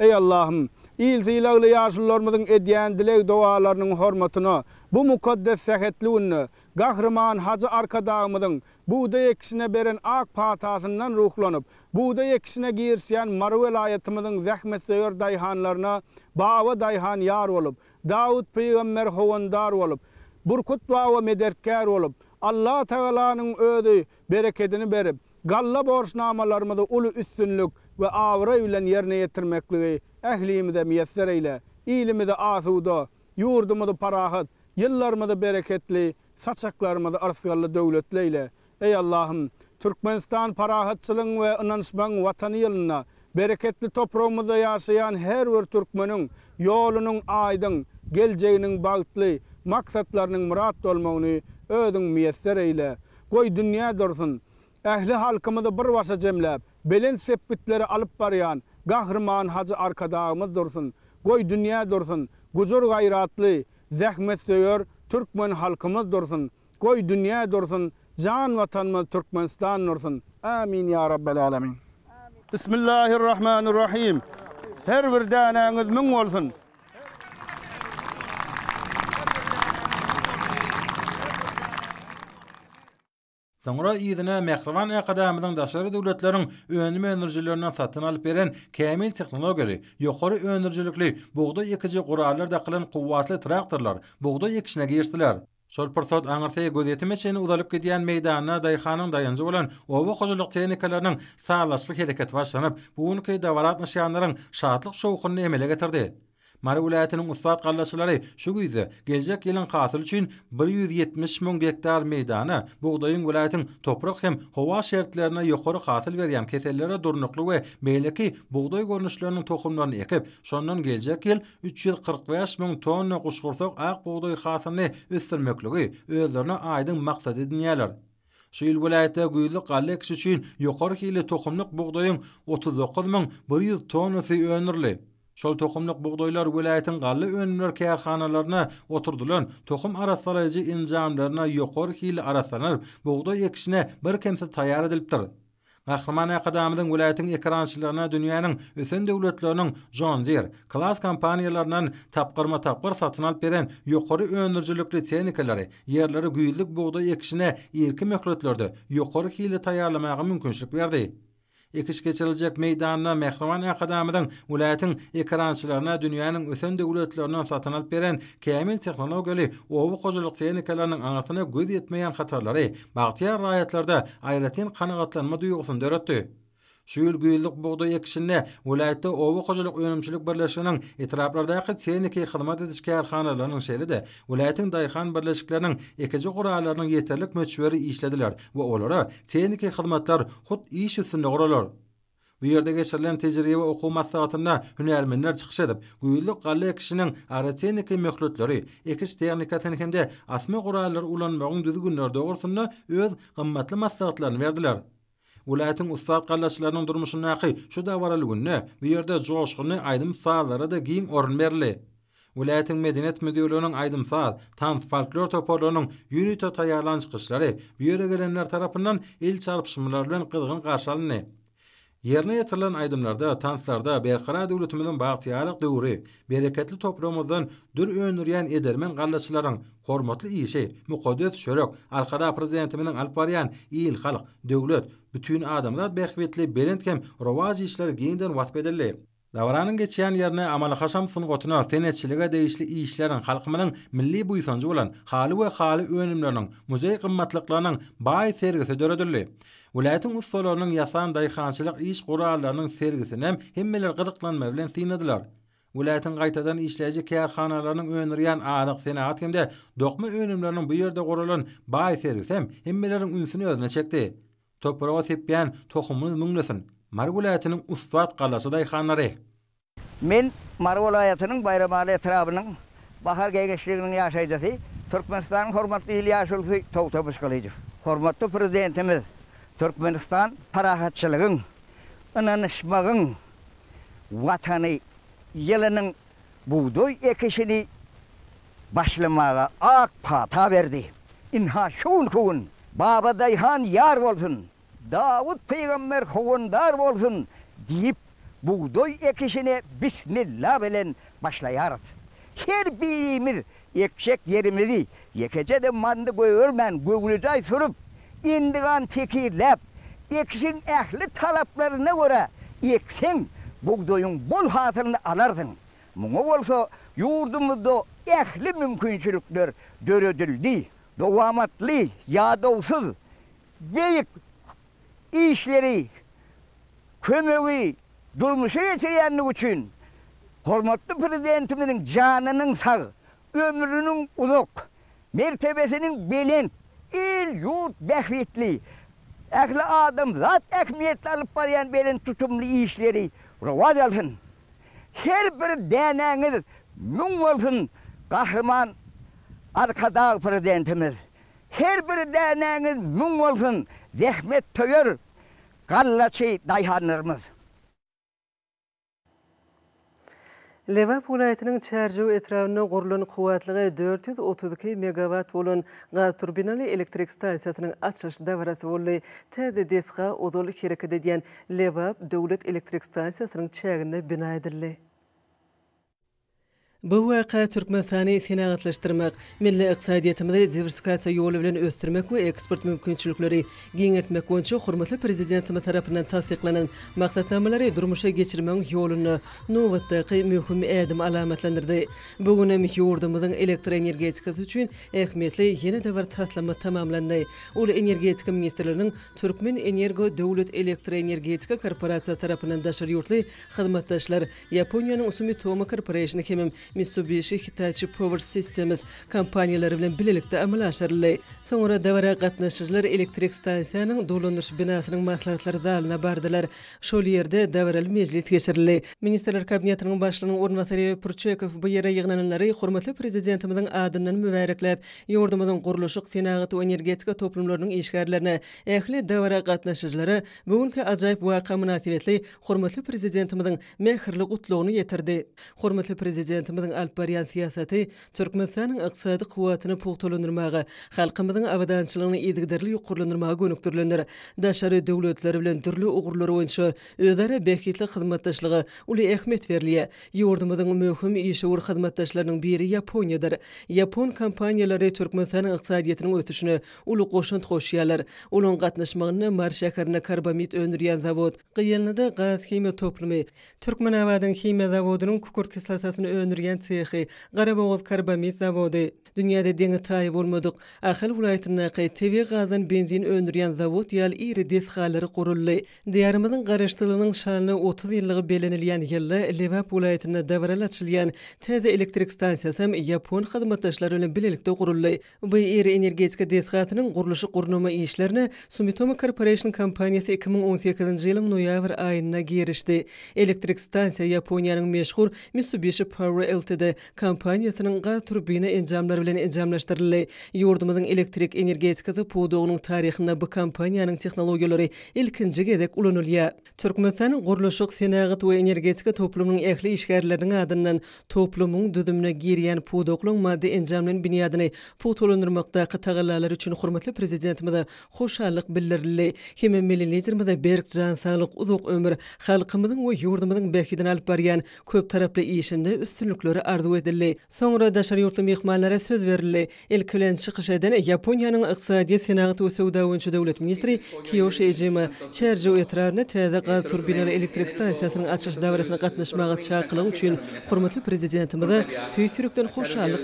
Ey Allahym, il filagly ýaşullarymyň edýän dilek doğalarının hormatyna bu mukaddes sähetli günni gahrman Hacı Arkadağımızın Buğday ekisine beren ak patasından ruhlanıp, buğday ekisine giyirseyen maru velayetimizin zehmetli ör dayhanlarına bağva dayhan yar olup, Davud peygamber hovandar olup, burkut bağva mederkar olup, Allah tağalanın ödü bereketini berip, galla borçnamalarımızı ulu üstünlük ve avra yüylen yerine yetirmekli ve miyesser de miyessere ile, iyilimi de asuda, yurdumuzu da parahat, yıllarımı bereketli, saçaklarımı da arsgarlı ile, Ey Allah'ım Türkmenistan parahatçılığın ve inanışman vatanı yılına bereketli toprağımızda yaşayan her bir Türkmenin yolunun aydın, geleceğinin bağıtlı, maksatlarının murat olmağını ödün müyesser eyle. Koy dünya dursun. Ehli halkımızı bir vasa cemlep, belin sebbitleri alıp barayan kahraman hacı arkadağımız dursun. Koy dünya dursun. Guzur gayratlı, zehmet söyör Türkmen halkımız dursun. Koy dünya dursun. Jaan watanma Türkmenistan nurun. Amin ya Rabbi alamin. Amin. Bismillahirrahmanirrahim. Ter werdanaňyz min Sonra Senra ýene mehrwan ägadamyň daşary döwletläriniň öňümä önürjilerini satyn alyp beren kämil tehnologiýaly ýokary önürjilikli bughda ikiji gurallarda kilin güýçli traktorlar buğda Sol sot agartygy gozete mesen uzalyp giden meydanyna dayxanyň daýanç bolan ow bagyzylyk tehnikalarynyň salyslyk hereket warsanyp bu onuňki dowratnaşyýanlaryň şatlyk şowhyny emele getirdi. Mara Ulaýatynyň ustad gallaşlary şu güýde gelejek yilin hasyl üçin 170 mung hektar meydana, buğdaýyň ulaýatyň toprak hem howa şertlerine ýokary hasyl berýän kesellere durnuklu we meýleki buğdaý görnüşlerini tohumlaryny ekip, şondan gelejek ýyl 345 mung tonna quşgurtuk ak buğdaý hasyny üstünmekligi öýlerini aýdyň maksady dünýäler. Şeýil welaýatda güýlü galyk üçin ýokary hili tohumlyk buğdaýyň 39100 tonna ýönürli. Şol tokumluk buğdoylar vilayetin gallı önümler kayarhanalarına oturdulun, tokum arasalayıcı incamlarına yokor hili arasalanır, buğdoy ekşine bir kimse tayar edilptir. Gahrman Akademiyanyň welaýatyň ekrançylaryna dünýäniň ösen döwletleriniň John Deere, Klass kompaniýalarynyň tapgyrma-tapgyr satyn alyp beren ýokary önürjilikli tehnikalary, ýerleri güýlük buğda ekşine ýerki möhletlerde hili taýýarlamagy mümkinçilik berdi. ikişi geçilecek meydanına mehreman adamadan vilayetin ekrançılarına dünyanın ösen dövletlerinden satyn al beren texnologili tehnologiýaly ovu awuqojylyqdyanyk kärleriniň aňatyny göz ýetmeýän khatarlar. Bahtiyar raýatlarda aýratyn kanagatlanma duýgusu döretdi. Şuýul güýlük bugda ýekşinde welaýatda owa gojulyk ýönümçilik birleşigini etraplardaky teniki hyzmat edýän kärhanalaryň şeýlede welaýatyň daýhan birleşikleriniň ikinji guralarynyň ýeterlik möçberi işlediler we olara teniki hyzmatlar hut iş üçin goralar. Bu ýerde geçirilen tejribe we okuw maslahatynda hünärmenler çykyş edip, güýlük galla ýekşiniň aratyniki möhletleri, ikinji tehnika tehnikinde asma guralary ulanmagyň düzgünlerde ogursyny öz gymmatly maslahatlaryny berdiler. Ulaýatyň ussat galdaşlarynyň durmuşyny näki, şu da waralygyny, bu ýerde joşgyny aýdym saýlara da giyin orun berli. Ulaýatyň medeniýet müdirliginiň aýdym saýl, tam folklor toparlygynyň ýöni täýärlenç gysgylary bu ýere gelenler tarapyndan il çalyp şymlary bilen gyzgyn garşalyny. Yerine yatırılan aydımlarda, tanslarda, berkara devletimizin bahtiyarlık devri, bereketli toplumuzdan dür öğünürgen edermen kallaçıların hormatlı iyisi, mukodet, şörök, arkada prezidentiminin alparyan, iyil halk, devlet, bütün adamlar berkvetli belentkem rovazi işler giyinden vatbederli. Lavaranın geçiyan yerine amalı khasam fungotuna tenetçiliga deyişli işlerin halkımının milli buysancı olan halı ve halı önümlerinin muzey kımmatlıklarının bayi sergisi dörödürlü. Vulayetin ustalarının yasan dayıkhançılık iş kurallarının sergisine hem meler gıdıklan mevlen sinadılar. qaytadan gaitadan işleyici kerhanalarının önüriyan anlık senahatkemde dokma önümlerinin bu yörde kurallarının bayi sergisi hem hem hem Toprağa tepýän toxumyny müňlesin. Marwulaýatynyň ustad galasyday xanary. Men Marwulaýatynyň bayramaly etrabynyň bahar gägeşliginiň ýaşaýjasy, Türkmenistanyň hormatly ýyly ýaşylsy togtabyş galyjy. Hormatly prezidentimiz Türkmenistan parahatçylygyň, ananyşmagyň, watany ýelenin bu doý ekeşini başlamağa ak pata berdi. İnha şuwun-şuwun Baba Dayhan yar olsun, Davut peygamber hovundar olsun deyip buğday ekişine Bismillah bilen başlayarız. Her birimiz ekşek yerimizi yekece de mandı koyurmen gülücay sürüp indigan tekirlep ekşin ehli talaplarına göre eksin buğdayın bol hatırını alardın. Bunu olsa yurdumuzda ehli mümkünçülükler dörödüldü. Dovamatlı, yadovsuz, büyük işleri, kömüğü, durmuşu geçirenlik için hormatlı prezidentimizin canının sağ, ömrünün uzak, mertebesinin belent, il, yurt, behvetli, ehli adam zat ekmiyetli alıp barayan belin tutumlu işleri ravad alsın. Her bir deneniz mün olsun, kahraman arka prezidentimiz. Her bir dəneğiniz mün olsun, zəhmet töyür, qallaçı dayhanırmız. Lewa pulayetinin çarjiw etrawinna gurlun kuwatlığa 432 megawatt bolun gaz turbinali elektrik stasiyatının açılış davrası bolli tezi desga uzul kerekide diyen Lewa dowlet elektrik stasiyasının çagini bina edilli. Bu wäka Türkmenistany sanagatlaşdyrmak, milli iqtisadiýetimizi diversifikasiýa ýoly bilen ösdürmek we eksport mümkinçilikleri giňetmek üçin hormatly prezidentimiz tarapyndan täsdiklenen maksatnamalary durmuşa geçirmek ýolyny nowatdaky möhüm ädim alamatlandyrdy. Bugun hem ýurdumyzyň elektr energetikasy üçin ähmiýetli ýene döwür bir taslama tamamlandy. Ol energetika ministrliginiň Türkmen Energo Döwlet Elektr Energetika Korporasiýa tarapyndan daşary ýurtly hyzmatdaşlar Ýaponiýanyň Usumi Tomo Corporation-y Mitsubishi, Hitachi Power Systems kompaniýalary bilen birlikde amala aşyrylýar. Soňra döwre gatnaşyjylar elektrik stansiýanyň dolanyş binasynyň maslahatlary dalyna bardylar. Şol ýerde döwre meclis geçirildi. Ministrler kabinetiniň başlygynyň orun basary Purchekow bu ýere ýygnanlary hormatly prezidentimiziň adynyň mübarekläp, ýurdumyzyň gurulyşy, senagat we energetika toplumlarynyň işgärlerini, ähli döwre gatnaşyjylary bugünkü ajaýyp waka münasibetli hormatly prezidentimiziň mehirli gutlugyny ýetirdi. Hormatly prezidentimiz Türkmenistanyň alparyan siýasaty Türkmenistanyň ykdysady kuwatyny pultulandyrmagy, halkymyzyň awadançylygyny ýetirdirli ýokurlandyrmagy gönükdirlendir. Daşary döwletleri bilen dürli ugurlary boýunça özara bekitli hyzmatdaşlygy uly ähmet berliýär. Ýurdumyzyň möhüm işi ur hyzmatdaşlarynyň biri Ýaponiýadyr. Ýapon kompaniýalary Türkmenistanyň ykdysadyýetiniň ötüşini uly goşunt goşýarlar. Olan gatnaşmagyny mar Karbamid karbamit öndürýän zawod, gyýylnyda gaz hemiýa toplumy, Türkmenawadyň hemiýa zawodynyň kukurt kislasasyny öndürýän Kalyan Tsehi, Garabogoz Karbamit Zavodi. Dünyada dengi tayi bolmuduk. Akhil Ulaitin naqi tevi benzin öndüriyan zavod yal iri desxalari qorulli. Diyarimizin qarishtilinin shalini 30 ýyllygy belenilyan yilli Levap Ulaitin na davaral atchilyan tazi elektrik stansiyasam yapon xadmatashlar bilen bililikta qorulli. Bu iri energetika desxatinin qorulishu qorunuma iyishlarini Corporation Kampanyasi 2018 yilin noyavir ayinna gerishdi. Elektrik stansiya yapon yapon LTD kompaniýasynyň gaz turbina enjamlary bilen enjamlaşdyrylýan Ýurdumyzyň elektrik energetikasy podagynyň taryhyna bu kompaniýanyň tehnologiýalary ilkinji gedek ulanylýa. Türkmenistan gurluşyk senagat we energetika toplumynyň ähli işgärleriniň adyndan toplumyň düdümine girýän podaglyň maddi enjamlaryny binýadyny potolandyrmakda gatagallar üçin hormatly prezidentimize hoşallyk bildirdi. Hemme milli lezirmide berk jan sağlyk uzak ömür halkymyzyň we ýurdumyzyň bäkidini alyp barýan köp taraply işini üstünlik köplöri ardu edilli. Sonra daşar yurtlu söz verilli. El külen çıxış edin Yaponiyanın Iqsadiyya Senaqat ve Sevda Oyuncu Devlet Ministri Kiyoşi Ejima Çerjiu Etrarini Tadaqa Turbinali Elektrik Stansiyasinin Açıqış Davretini Qatnaşmağa Çakla Uçin Hormatli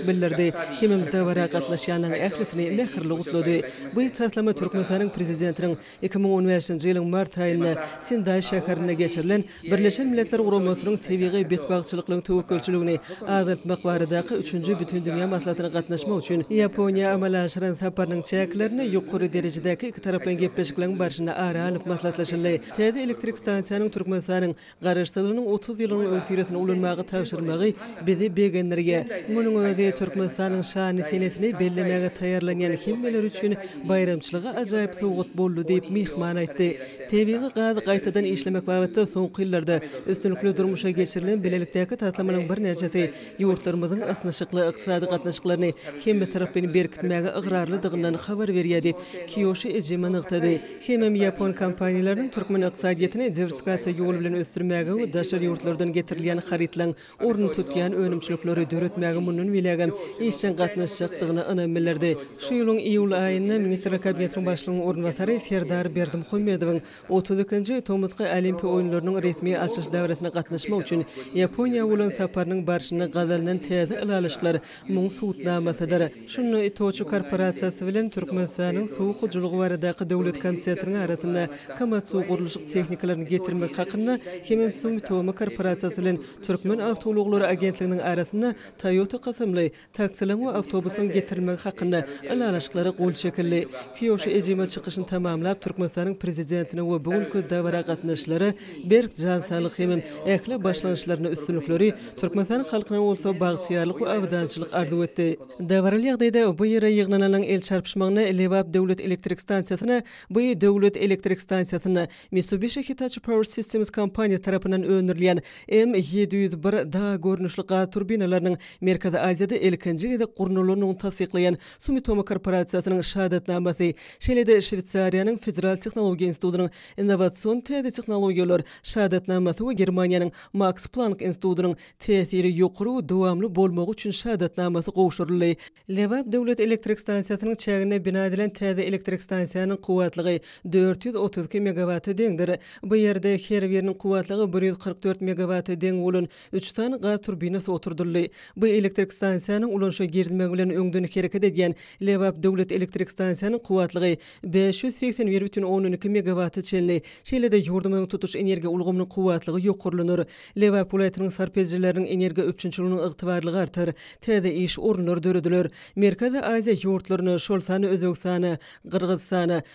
bildirdi. Kimim Tavara Qatnaşyanan Ahlisini Mekirli Bu Taslama Turkmenzanin Prezidentin 2015 yilin mart ayyini Sindai Shakarini geçirilen Birleşen Milletler Uromotlar Uromotlar Uromotlar Uromotlar Awrp maqwara 3-nji Bütün dünýä maşgatlaryna gatnaşmak üç Ýaponiýa amalaşyryşynyň çäklerni ýokary derejedäki iki taraply gepleşikleriň baryşyna äri alyp maslahatlaşmaly. Täze elektrik stansiýasynyň Türkmenistanyň garaşdyrylynyň 30 ýylynyň öňüni süýretine ulunmagy bizi bermegi bide beý energetika. Munuň özi Türkmenistanyň şany we filosofiýasyny belli mägärä täyärläňýän kimler üçin bayramçylyga aýazyb sowgat bolýu diip mehmänan aýtdy. Täwirli galdy gaýtadan işlemek wagtda soňky ýyllarda özgünlü durmuşy geçirilip belilikdäki täzelemeleriň bir näçesi ýetirmegi, ýurtlarymyzyň ähnäşikli ykdysady gatnaşyklaryny hem bir tarap bilen berkitmegi ygrarly dygnan habar berýärdi. Kiýoşy ejeme nygtady. Ýapon kompaniýalarynyň türkmen ykdysadyýetini diversifikasiýa ýol bilen ösdürmegi we daşary ýurtlardan getirilýän haritlaryň ornuny tutýan önümçülikleri döretmegi mundan bilegem. Işçen gatnaşykdygyny ýa-da millerde şuýulyň iýul aýyna ministrlik kabinetiniň başlygy ornatary Ferdar Berdimuhammedow 32-nji tomutky Olimpiýa oýunlarynyň resmi açyş döwrüne gatnaşmak üçin Ýaponiýa bilen saparynyň baş Şeýhçini gazalyndan täze alalyşlar müň suwtna mesedere. Şunu Itoçu korporasiýasy bilen Türkmenistanyň suw hujulgy waradaky döwlet konsertiniň arasyna kama suw gurulyşy tehnikalaryny getirmek hakyna Hemem Suw Tomy korporasiýasy bilen Türkmen awtoluglary agentliginiň arasyna Toyota gysymly taksiň we awtobusyň getirmek hakyna alalyşlary gol şekilli. Kiýoşy ejime çykyşyny tamamlap Türkmenistanyň prezidentine we bugünkü dowraga gatnaşlary Berk Jansalyk hemem ähli başlanyşlaryny üstünlikleri Türkmenistan halkına olsa bağtiyarlık ve avdançılık ardu etdi. Davaral yağdayda bu yere yığnananan el çarpışmağına Levab Devlet Elektrik Stansiyasına, bu yi Devlet Elektrik Stansiyasına, Mitsubishi Hitachi Power Systems Kompanya tarapından önürlüyen M701 daha görünüşlü qa turbinalarının Merkada Aziyada elkinci gede kurnulunun tasiqlayan Sumitomo Korporasiyasının şahadat namasi, şeyledi Şevitsariyanın Federal Teknologi Institutunun İnovasyon Tehdi Teknologiyalar şahadat namasi ve Germaniyanın Max Planck Institutunun tesiri yok yoqru dovamlı bolmaq üçün şahadat naması qoşurulli. Levab devlet elektrik stansiyasının çəğinə bina edilən təzə elektrik stansiyanın quvvətliyi 432 megavatı dengdir. Bu yerdə her birinin quvvətliyi 144 megavatı deng olun. 3 tan gaz turbinası oturdurulli. Bu elektrik stansiyanın ulanışa girdimək üçün öngdünü hərəkət edən Levab devlet elektrik stansiyanın quvvətliyi 581.12 megavatı çəlli. Çəllidə yurdumun tutuş energi ulğumunun quvvətliyi yoqurulunur. Levab Leva Pulaitning sarpezjilarning 3-nji ýylyň ygtybarlygy artar. Täze iş ornur döredilär. Merkezi Aziýa ýurtlaryny şol sany özüň sany, gyrgyz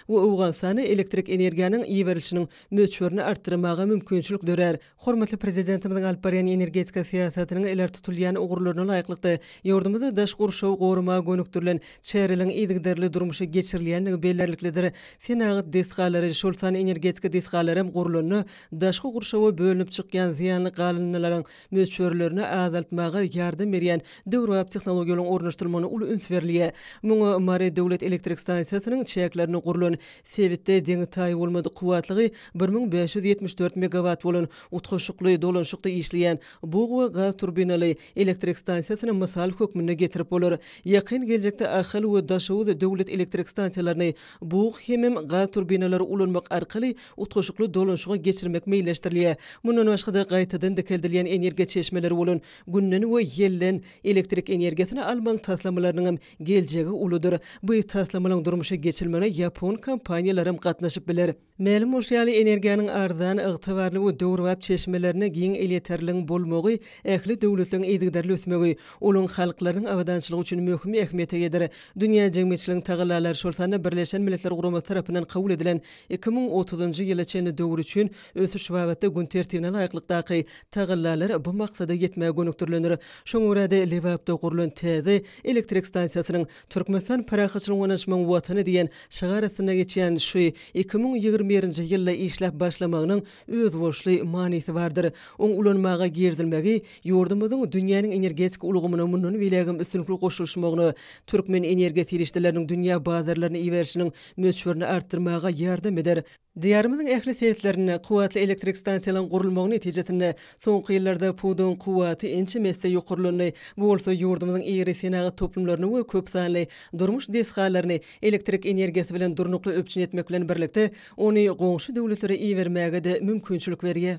we Owgan elektrik energiýanyň iýerilişiniň möçberini artdyrmaga mümkinçilik döräler. Hormatly prezidentimiziň alyp barýan energetika syýasatynyň eler tutulýan ugrularyna laýyklykda ýurdumyzda daşgur şow gowrma gönükdirilen çäriliň ýygdyrly durmuşy geçirilýändig bellerliklidir. Senagat desgalary şol energetika desgalarym gowrulyny daşgur şowa bölünüp çykýan ziýanly galynlaryň möçberlerini azaltmağa yardım berýän döwrap technologiýalaryň ornaşdyrmagyny uly üns berliýe. Muňa Mary döwlet elektrik stansiýasynyň çäklerini gurulan Sewitde deňi taý bolmady kuwatlygy 1574 megawat bolan utgaşykly dolanşykda işleýän bu gaz turbinaly elektrik stansiýasynyň mysal hökmüne getirip bolar. Ýakyn geljekde ahal we daşawda döwlet elektrik stansiýalaryny bu hemem gaz turbinalary ulanmak arkaly utgaşykly dolanşyga geçirmek meýleşdirilýär. Munun başga da gaýtadan da keldirilýän energiýa çeşmeleri bolan günnün we yellen elektrik energiýasyny alman taslamalarynyň geljegi uludyr. Bu taslamalaryň durmuşa geçilmegine ýapon kompaniýalarym gatnaşyp biler. Melim Urshali energiyanın arzan ıgtıvarlı u dörwap çeşmelerini giyin eliyeterliğn bulmogui, ehli dövlütliğn edigderli üthmogui, ulun xalqların avadançılığı üçün mühkümi ehmiyete yedir. Dünya cengmetçilin tağılalar şortanına birleşen milletler uromu tarafından qavul edilen 2030-cı yyle çeyni dörü üçün ötü şüvavatı gündi gündi gündi gündi gündi gündi gündi gündi gündi gündi gündi gündi gündi gündi gündi gündi gündi 21-nji ýylda işläp başlamagynyň öz boşly manysy bardyr. Oň ulanmaga girdilmegi ýurdumyzyň dünýäniň energetik ulugymyna munun bilegim üstünlükli goşulmagyny türkmen energetik işleriniň dünýä bazarlaryny iwerşiniň möçberini artdyrmaga ýardam eder. Diyarımızın ähli seyitlerine kuvvetli elektrik stansiyalan kurulmağını ticetine son ýyllarda pudon kuvveti enci mesle yukurlunni, bu olsa ýeri iri toplumlaryny we köp sanly durmuş deskalarını elektrik energiýasy bilen durnuklu öpçin etmek bilen birlikde gongşu devletleri iyi vermeyi vermeyi vermeyi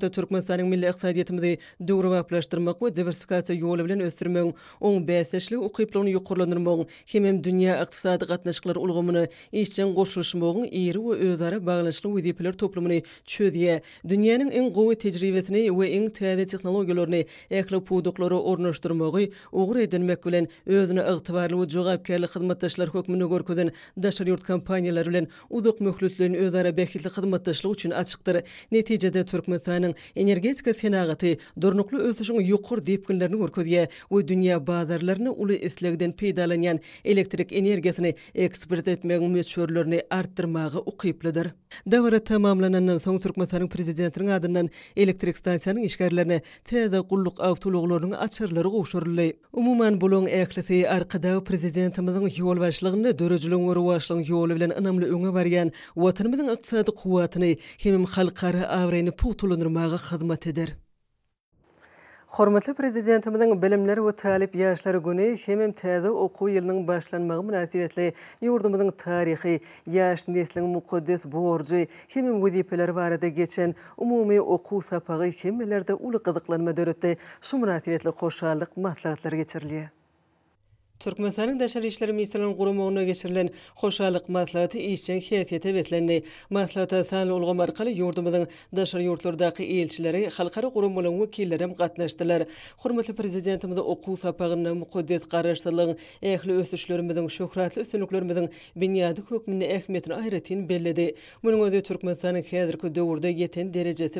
ýa Türkmenistanyň milli ykdysadyýetimizi döwürläşdirmek we diversifikasiýa ýoly bilen ösdürmek, oň beýseçlik ukyplaryny ýokurlandyrmak, hem hem dünýä ykdysady gatnaşyklary ulgamyny işçi goşulmagyň ýeri we özara baglanyşly wezipler toplumyny çözýä, dünýäniň iň gowy tejribesini we iň täze tehnologiýalaryny ähli puduklary ornaşdyrmagy, ogry edinmek bilen özüne ygtybarly we jogapkärli hyzmatdaşlar hökmüne görkezen daşary ýurt kompaniýalary bilen uzak möhletlerini özara bäkitli hyzmatdaşlyk üçin açykdyr. Netijede Türkmenistan Rusiýanyň energetika senagaty durnuklu ölsüşiň ýokur diýip bilinýärini görkezýä we dünýä bazarlaryny uly islegden peýdalanýan elektrik energiýasyny eksport etmegi möçürlerini artdyrmagy ukyplydyr. Döwre tamamlananyndan soň Türkmenistanyň prezidentiniň adynyň elektrik stansiýanyň işgärlerini täze gulluk awtologlaryny açyrlary goşurly. Umumyň bulun ähliýeti arkada prezidentimiziň ýol başlygyny döwrejilen we başlygyň ýoly bilen önemli öňe barýan watanymyzyň ykdysady kuwatyny hem halkara awreni putulundyrmak bağı xidmət edir. Hormatly prezidentimizin bilimlər və tələb yaşlar günü şemim təzə oqu ilinin başlanmağı münasibətli yurdumuzun tarixi yaş neslinin müqəddəs borcu şemim bu dipələr varada keçən ümumi oqu səfəri kimlərdə ulu qızıqlanma şu Türkmenistanyň daşary işleri ministrliginiň gurumagyna geçirilen hoşgörlük maslahaty işçi hyýetine beslenýär. Maslahata sal ulgam arkaly ýurdumyň daşary ýurtlardaky elçileri, halkara gurum bilen wekillere hem gatnaşdylar. Hormatly prezidentimiz okuw sapagyna muqaddes garaşdylyň, ähli ösüşlerimiziň şöhratly üstünlüklerimiziň binýady hökmüne ähmiýetini aýratyn bellädi. Muny öňe Türkmenistanyň häzirki döwürde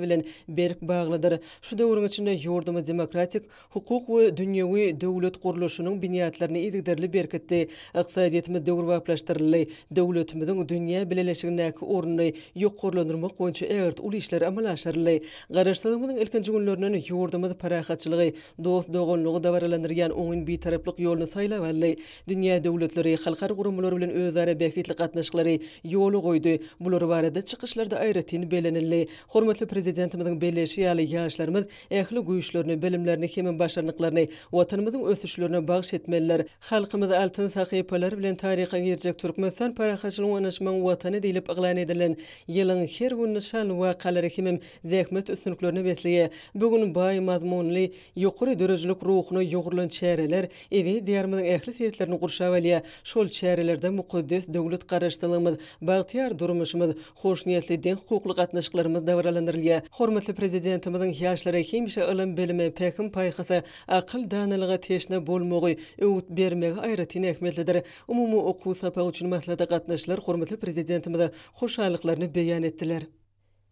bilen berk baglydyr. Şu döwürin içinde ýurdumy demokratik, hukuk we dünýäwi döwlet gurluşynyň binýatlaryny ýetdirli berketdi. Ykdyýetimi döwürläşdirildi. Döwletimiň dünýä bileleşigindäki orny ýokurlandyrmak goýunça ägirt uly işler amalaşdyryldy. Garaşdylmyň ilkinji günlerinden ýurdymy paraýatçylygy, dost dogunlygy dawralandyrýan oňyň bir taraplyk ýolyny saýlap aldy. Dünýä döwletleri halkara gurumlar bilen özleri bekitli gatnaşyklary ýoly goýdy. Bular barada çykyşlarda aýratyny belenildi. Hormatly prezidentimiziň belleşi ýaly ýaşlarymyz ähli güýçlerini, bilimlerini, kemin başarlyklaryny, watanymyzyň ösüşlerini bagyş etmeler, Xalqımız altın saqipalar bilen tarixa girjek Türkmenistan paraxalyň onaşman watany diýip iglan edilen ýylyň her bir nişan we kimim zähmet üstünlüklerini beslige. Bugun bay mazmunly ýokary derejelik ruhuny ýogurlan çäreler, edi diýarmyň ähli sebetlerini gurşaw şol çärelerde muqaddes döwlet garaşdylygy, bagtyar durmuşymyz, hoş niýetli den hukuklyk gatnaşyklarymyz dowralandyrylýar. Hormatly prezidentimiziň yaşları kimşe ilim bilimi, pekim paýhasy, akl danalygy teşne bolmagy, öwüt bermeg ayrı tinek medleder. Umumu oku sapa uçun mahlada qatnaşlar, hormatlı prezidentimada xoşaylıqlarını beyan ettiler.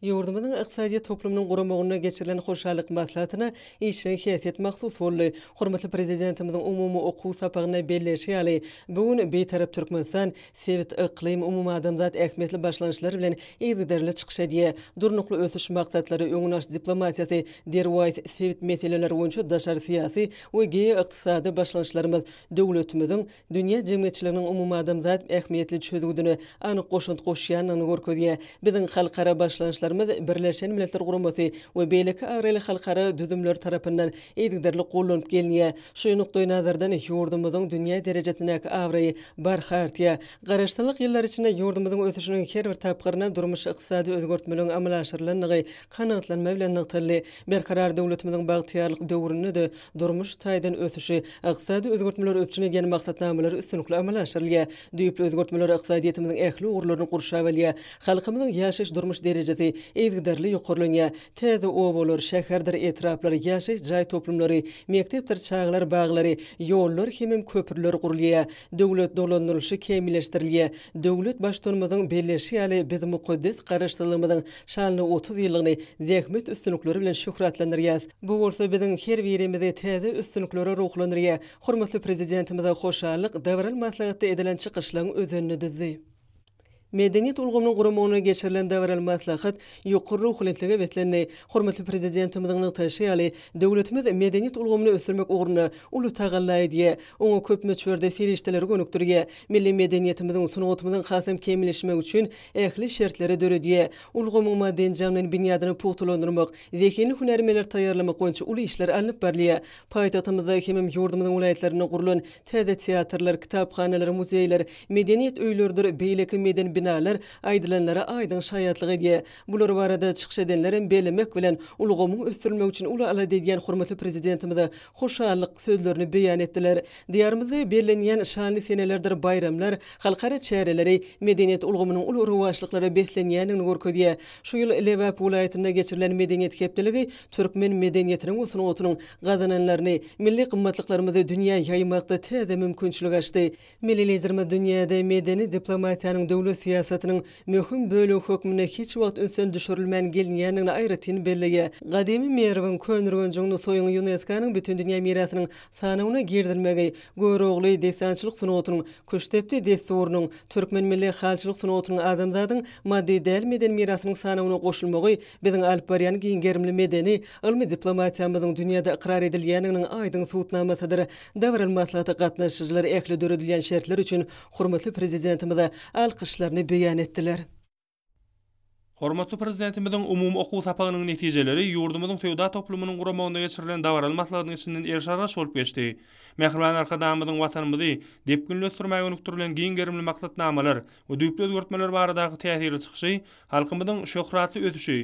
Yurdumuzun iqtisadi toplumunun quramoguna geçirilen xoşallyk maslahatyna işin hiýet mahsus boldy. Hormatly prezidentimiziň umumy okuw sapagyna Bu gün bir beýtarap Türkmenistan Sewet iqlim umum adamzat ähmiýetli başlanyşlary bilen ýygyderli çykyş edýe. Durnukly ösüş maksatlary öňünäş diplomatiýasy, derwaýt Sewet meseleleri boýunça daşar siýasy we geýe iqtisady başlanyşlarymyz döwletimiziň dünýä jemgyýetçiliginiň umum adamzat ähmiýetli çözgüdüni anyk goşunt goşýanyny görkezýär. Biziň halkara başlanış Milletlermiz Birleşen Milletler Gurumbasi we beýleki agraryly halkara düzümler tarapyndan edigderli gollanyp gelýär. Şu ýokdy nazardan ýurdumyzyň dünýä derejesine agraryly bar hartiýa garaşdylyk ýyllar içinde ýurdumyzyň ösüşiniň her bir tapgyryna durmuş ykdysady özgörtmeliň amalaşyrlanygy kanatlanma bilen nagtyrly bir karar döwletimiziň bagtyýarlyk döwründe de durmuş taýdan ösüşi ykdysady özgörtmeler öpçüne gelen maksatna amalary üstünlikle amalaşyrlýar. Düýpli özgörtmeler ykdysadyýetimiziň ähli ugurlaryny gurşawalyar. Halkymyzyň ýaşaş durmuş derejesi ezgiderli yuqurlunya tez obolur şeherdir etraplar yaşayış jay toplumları mektepdir çağlar baglary, yollar himim köprülür qurliya Döwlet dolandırılışı kemileştirilye Döwlet başdurmadan belleşi ýaly biz muqaddes qarışdırılmadan şanly 30 yıllığını zehmet üstünlükleri bilen şükratlandırýas bu bolsa bizin her birimizde täze üstünlükleri ruhlandırýa hormatly prezidentimize hoşallyk devral maslahaty edilen çykyşlaryň özünnü düzdi Medeniýet ulgamynyň gurmagyna geçirilen döwrel maslahat ýokary ruhlentlige betlenýär. Hormatly prezidentimiziň täşi ýaly, döwletimiz medeniýet ulgamyny ösürmek ugruny uly taýgallaýdy diýe, oňa köp möçberde ferişteler gönükdirge, milli medeniýetimiziň sunugatymyň hasam kemilleşmek üçin ähli şertlere döredi. Ulgamyň maden jamlanyň binýadyny puhtulandyrmak, zekeni hunärmeler taýýarlamak goýunça uly işler alyp berliýär. Paýtatymyzda kimim ýurdumyň ulaýatlaryna gurulan täze teatrlar, kitapxanalar, muzeýler, medeniýet öýlerdir, beýleki meden binalar aydylanlara aydyn şaýatlyg edýär. Bular barada çykş edenlerin belemek bilen ulgamy ösdürmek üçin ula ala diýen hormatly prezidentimiz hoşallyk sözlerini beýan etdiler. Diýarmyzy berlenýän şanly bayramlar, halkara çäreleri, medeniýet ulgamynyň uly rowaşlyklary beslenýänini görkezdi. Şu ýyl Lewap welaýetinde geçirilen medeniýet hepdeligi türkmen medeniýetiniň usuny otunyň gazananlaryny, milli gymmatlyklarymyzy dünýä ýaýmakda täze mümkinçilik açdy. Milli dünýäde medeni diplomatiýanyň döwlet siyasatynyň möhüm bölü hökmüne hiç wagt ünsen düşürilmän gelinýänini aýratyn belleýe. Gadymy merwin könürgönjüňi soýun UNESCO-nyň bütün dünýä mirasynyň sanawyna girdirmegi, Göroğlu desançylyk sunuwatynyň köşdepdi desturunyň türkmen milli halçylyk sunuwatynyň adamlaryň maddi däl meden mirasynyň sanawyna goşulmagy biziň Alparyan giňgerimli medeni ilmi diplomatiýamyzyň dünýäde iqrar edilýäniniň aýdyň suwtnamasydyr. Dewrel maslahaty gatnaşyjylar ähli döredilýän şertler üçin hormatly prezidentimize alqyşlar ýetirilýänini beýan etdiler. Hormatly prezidentimiziň umumy okuw sapagynyň netijeleri ýurdumyzyň töwda toplumynyň guramagynda geçirilen dabar almaklaryň içinden erşara şolup geçdi. Mehriban arkadaşlarymyzyň watanymyzy dep günlendirmäge öňükdirilen giň gerimli maksatnamalar we düýpli özgörtmeler baradaky täsirli çykşy, halkymyzyň şöhratly ötüşi,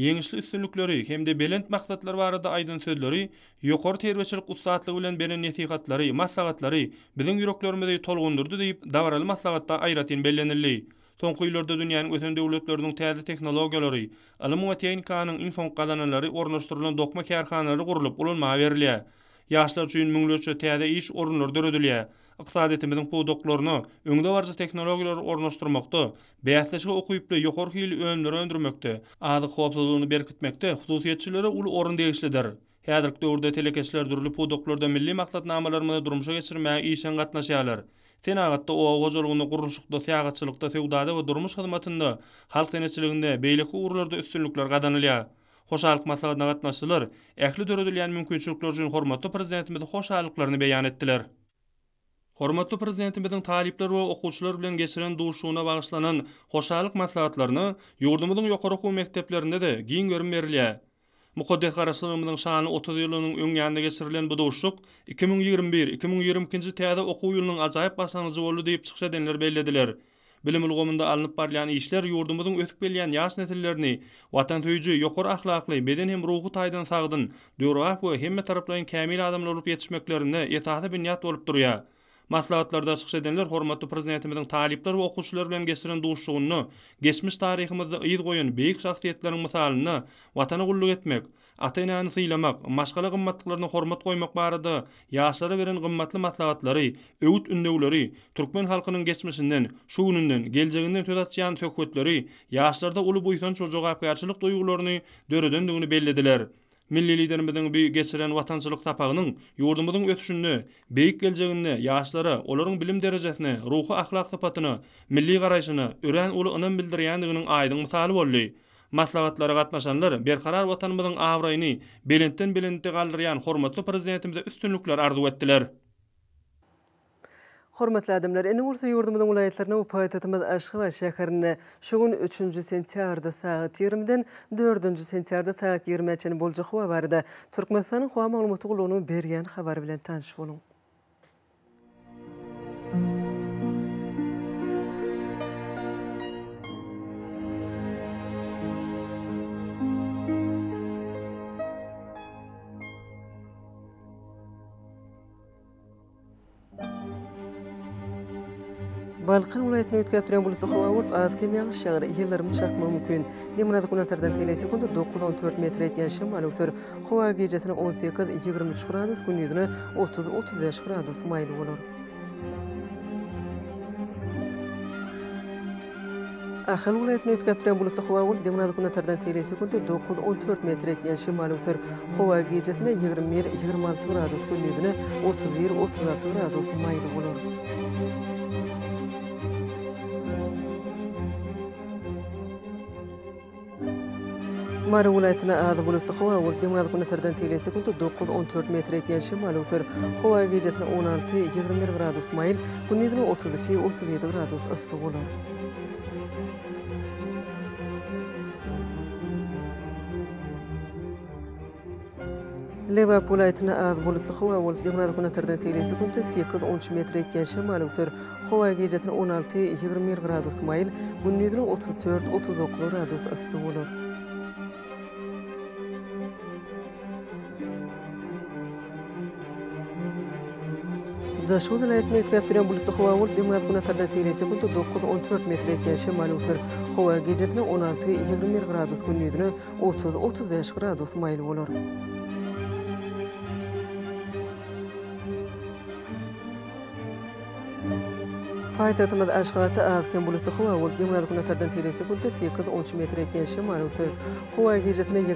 ýeňişli üstünlikleri hem de belent maksatlar barada aýdyn sözleri, ýokary terbiýeçilik ustatlygy bilen beren netiýetleri, maslahatlary biziň ýüreklerimizi tolgundurdy diýip dawralmaslahatda aýratyn bellenildi. Tonkuylorda dünyanın ötən devletlərinin təzə texnologiyaları, ilim və texnikanın infon qalanları ornaşdırılan dokma karxanaları qurulub, onun məvərlə yaşlar üçün müngləçə təzə iş orunları dördülüyə. İqtisadiyyatımızın bu doklarını öngdə varca texnologiyaları ornaşdırmaqda, bəyətləşə oquyublu yoxor xeyli önləri öndürməkdə, adı qovabsızlığını berkitməkdə xüsusiyyətçilərə ulu orun dəyişlədər. Hədrik dövrdə tələkəçilər dürlü bu doklarda milli maqsat namalarımızı durmuşa geçirməyə iyi sən Senagatda o gojolugyny gurulşukda, siyagatçylykda, sewdada we durmuş hyzmatynda, halk senetçiliginde, beýleki urlarda üstünlükler gazanylýar. Hoşalyk maslahatyna gatnaşdylar. Ähli döredilýän mümkinçilikler üçin hormatly prezidentimizi beyan beýan etdiler. Hormatly prezidentimizin talipler we okuwçylar bilen geçiren duşuna bagyşlanan hoşalyk maslahatlaryny ýurdumyzyň ýokary okuw mekteplerinde de giň görüm Mukaddes garasynyň şany 30 ýylynyň öňýände geçirilen bu dowuşluk 2021-2022-nji täze okuw ýylynyň ajaýyp başlanyjy boldy diýip çykşa denler bellediler. Bilim ulgamynda alınıp barlayan işler yurdumuzun ötüp gelýän ýaş netellerini, watan töýjü, ýokur ahlakly, beden hem ruhy taýdan sagdyn, dörwap we hemme taraplaryň kämil adamlar olup ýetişmeklerini ýetahy binýat bolup durýar. maslahatlarda çıkış edenler hormatlı prezidentimizin talipler ve okuçlar bilen geçiren duşluğunu, geçmiş tarihimizde iyid koyun beyik şahsiyetlerin misalini vatana kulluk etmek, Atenani sıylamak, maşgala gımmatlıklarına hormat koymak barada, yaşlara veren gımmatlı matlavatları, öğüt ündevleri, Türkmen halkının geçmişinden, şu gününden, geleceğinden söz açacağın tökvetleri, yaşlarda ulu boyutan çocuğa apkarçılık duygularını dörüden düğünü bellediler. Milli liderimizin büyük geçiren vatançılık tapağının yurdumuzun ötüşünü, beyik geleceğini, yaşları, onların bilim derecesini, ruhu ahlak sıfatını, milli karayışını, üren ulu ınım bildiriyenliğinin aydın misali oldu. Maslavatlara katnaşanlar berkarar karar vatanımızın avrayını bilintin bilinti kaldırayan hormatlı prezidentimize üstünlükler ardu ettiler. құрметті adamlar, Eni Ursa yurdumuzun vilayetlerine ve payitatimız Aşkı ve şehrine şugun 3. saat 4. sentiyarda 20 20'e çen bolcaq vardı. Türkmenistan'ın xwa maglumatı bergen xabar bilen болыңыз Balkan ulaýatyny ýetgäp bilen bolsa, hawa wurt az kim ýaňy şäher mümkin. Nämede bu näterden teýle 9.4 metr ýaşym, ala ösür hawa gejesini 18-23 gradus, 30-35 gradus maýly bolar. Ahal ulaýatyny ýetgäp bilen bolsa, hawa wurt nämede bu näterden teýle sekunda 9.4 metr ýaşym, ala ösür hawa gejesini 20 bolar. Mary Ulaytina adı bulutlu xoa uldi mwadu kuna tardan teyliyse kundu 9-14 metri et yansi malu tör xoa gijetina 16-21 gradus mail kundu nidinu 32-37 gradus ıssı gulur. Lewa Ulaytina adı bulutlu xoa uldi mwadu kuna tardan teyliyse kundu 8-13 metri et yansi malu tör xoa gijetina 16-21 gradus mail kundu nidinu 34-39 gradus ıssı gulur. Da şu da lehetin ötke yaptıran bulutlu hova ul bimaz buna tarda 9-14 metre ekiyen şemali usur. Hova 16-21 градус gün 30-35 gradus mayli olur. Paytatımız aşgatı azken bulutlu hova ul bimaz buna tarda teylesi 8-13 metre ekiyen şemali usur. Hova 24-26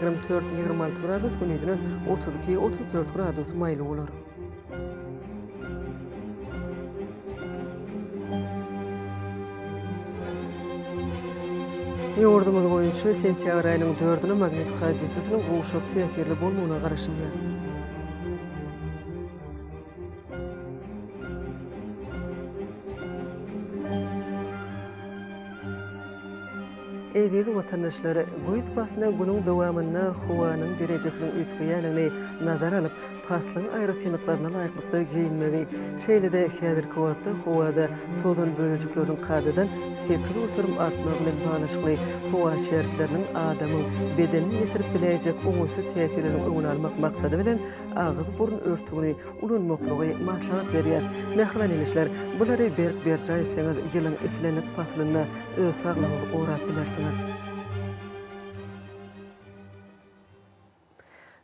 градус gün 32-34 градус mayli olur. мен ордымыз бойынша сентябрь айының төртіні магнит хадисесінің бұл шоқ театрлі болмауына Eýdil watandaşlary goýuz basyna gunyň dowamyny howanyň derejesini ýetgeýänini nazar alyp, paslyň aýry temaklaryna laýyklykda geýinmegi, şeýlede häzir kowatda howada хуада bölüjüklerini kadadan sekir oturum artma bilen paýlaşmaly, howa şertleriniň adamyň bedenini ýetirip biläjek oňsy täsirini öňüne almak maksady bilen agyz burun örtügini ulun moklugy maslahat berýär. Mehrwan elişler, bulary berk berjaýsyňyz ýylyň islenip paslyny öz saglygyňyz gorap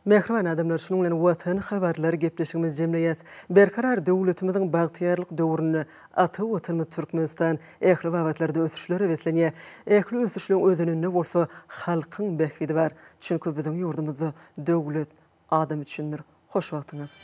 Mehrman adamlar şunun bilen watan habarlar gepleşigimiz jemleýet. Berkarar döwletimiziň bagtyýarlyk döwrüni atyp otulmaly Türkmenistan ähli wagtlarda ösürüşleri wetlenýe. Ähli ösürüşleriň özünüňde bolsa halkyň bäkidi bar. Çünki biziň ýurdumyzda döwlet adam üçindir. Hoş wagtyňyz.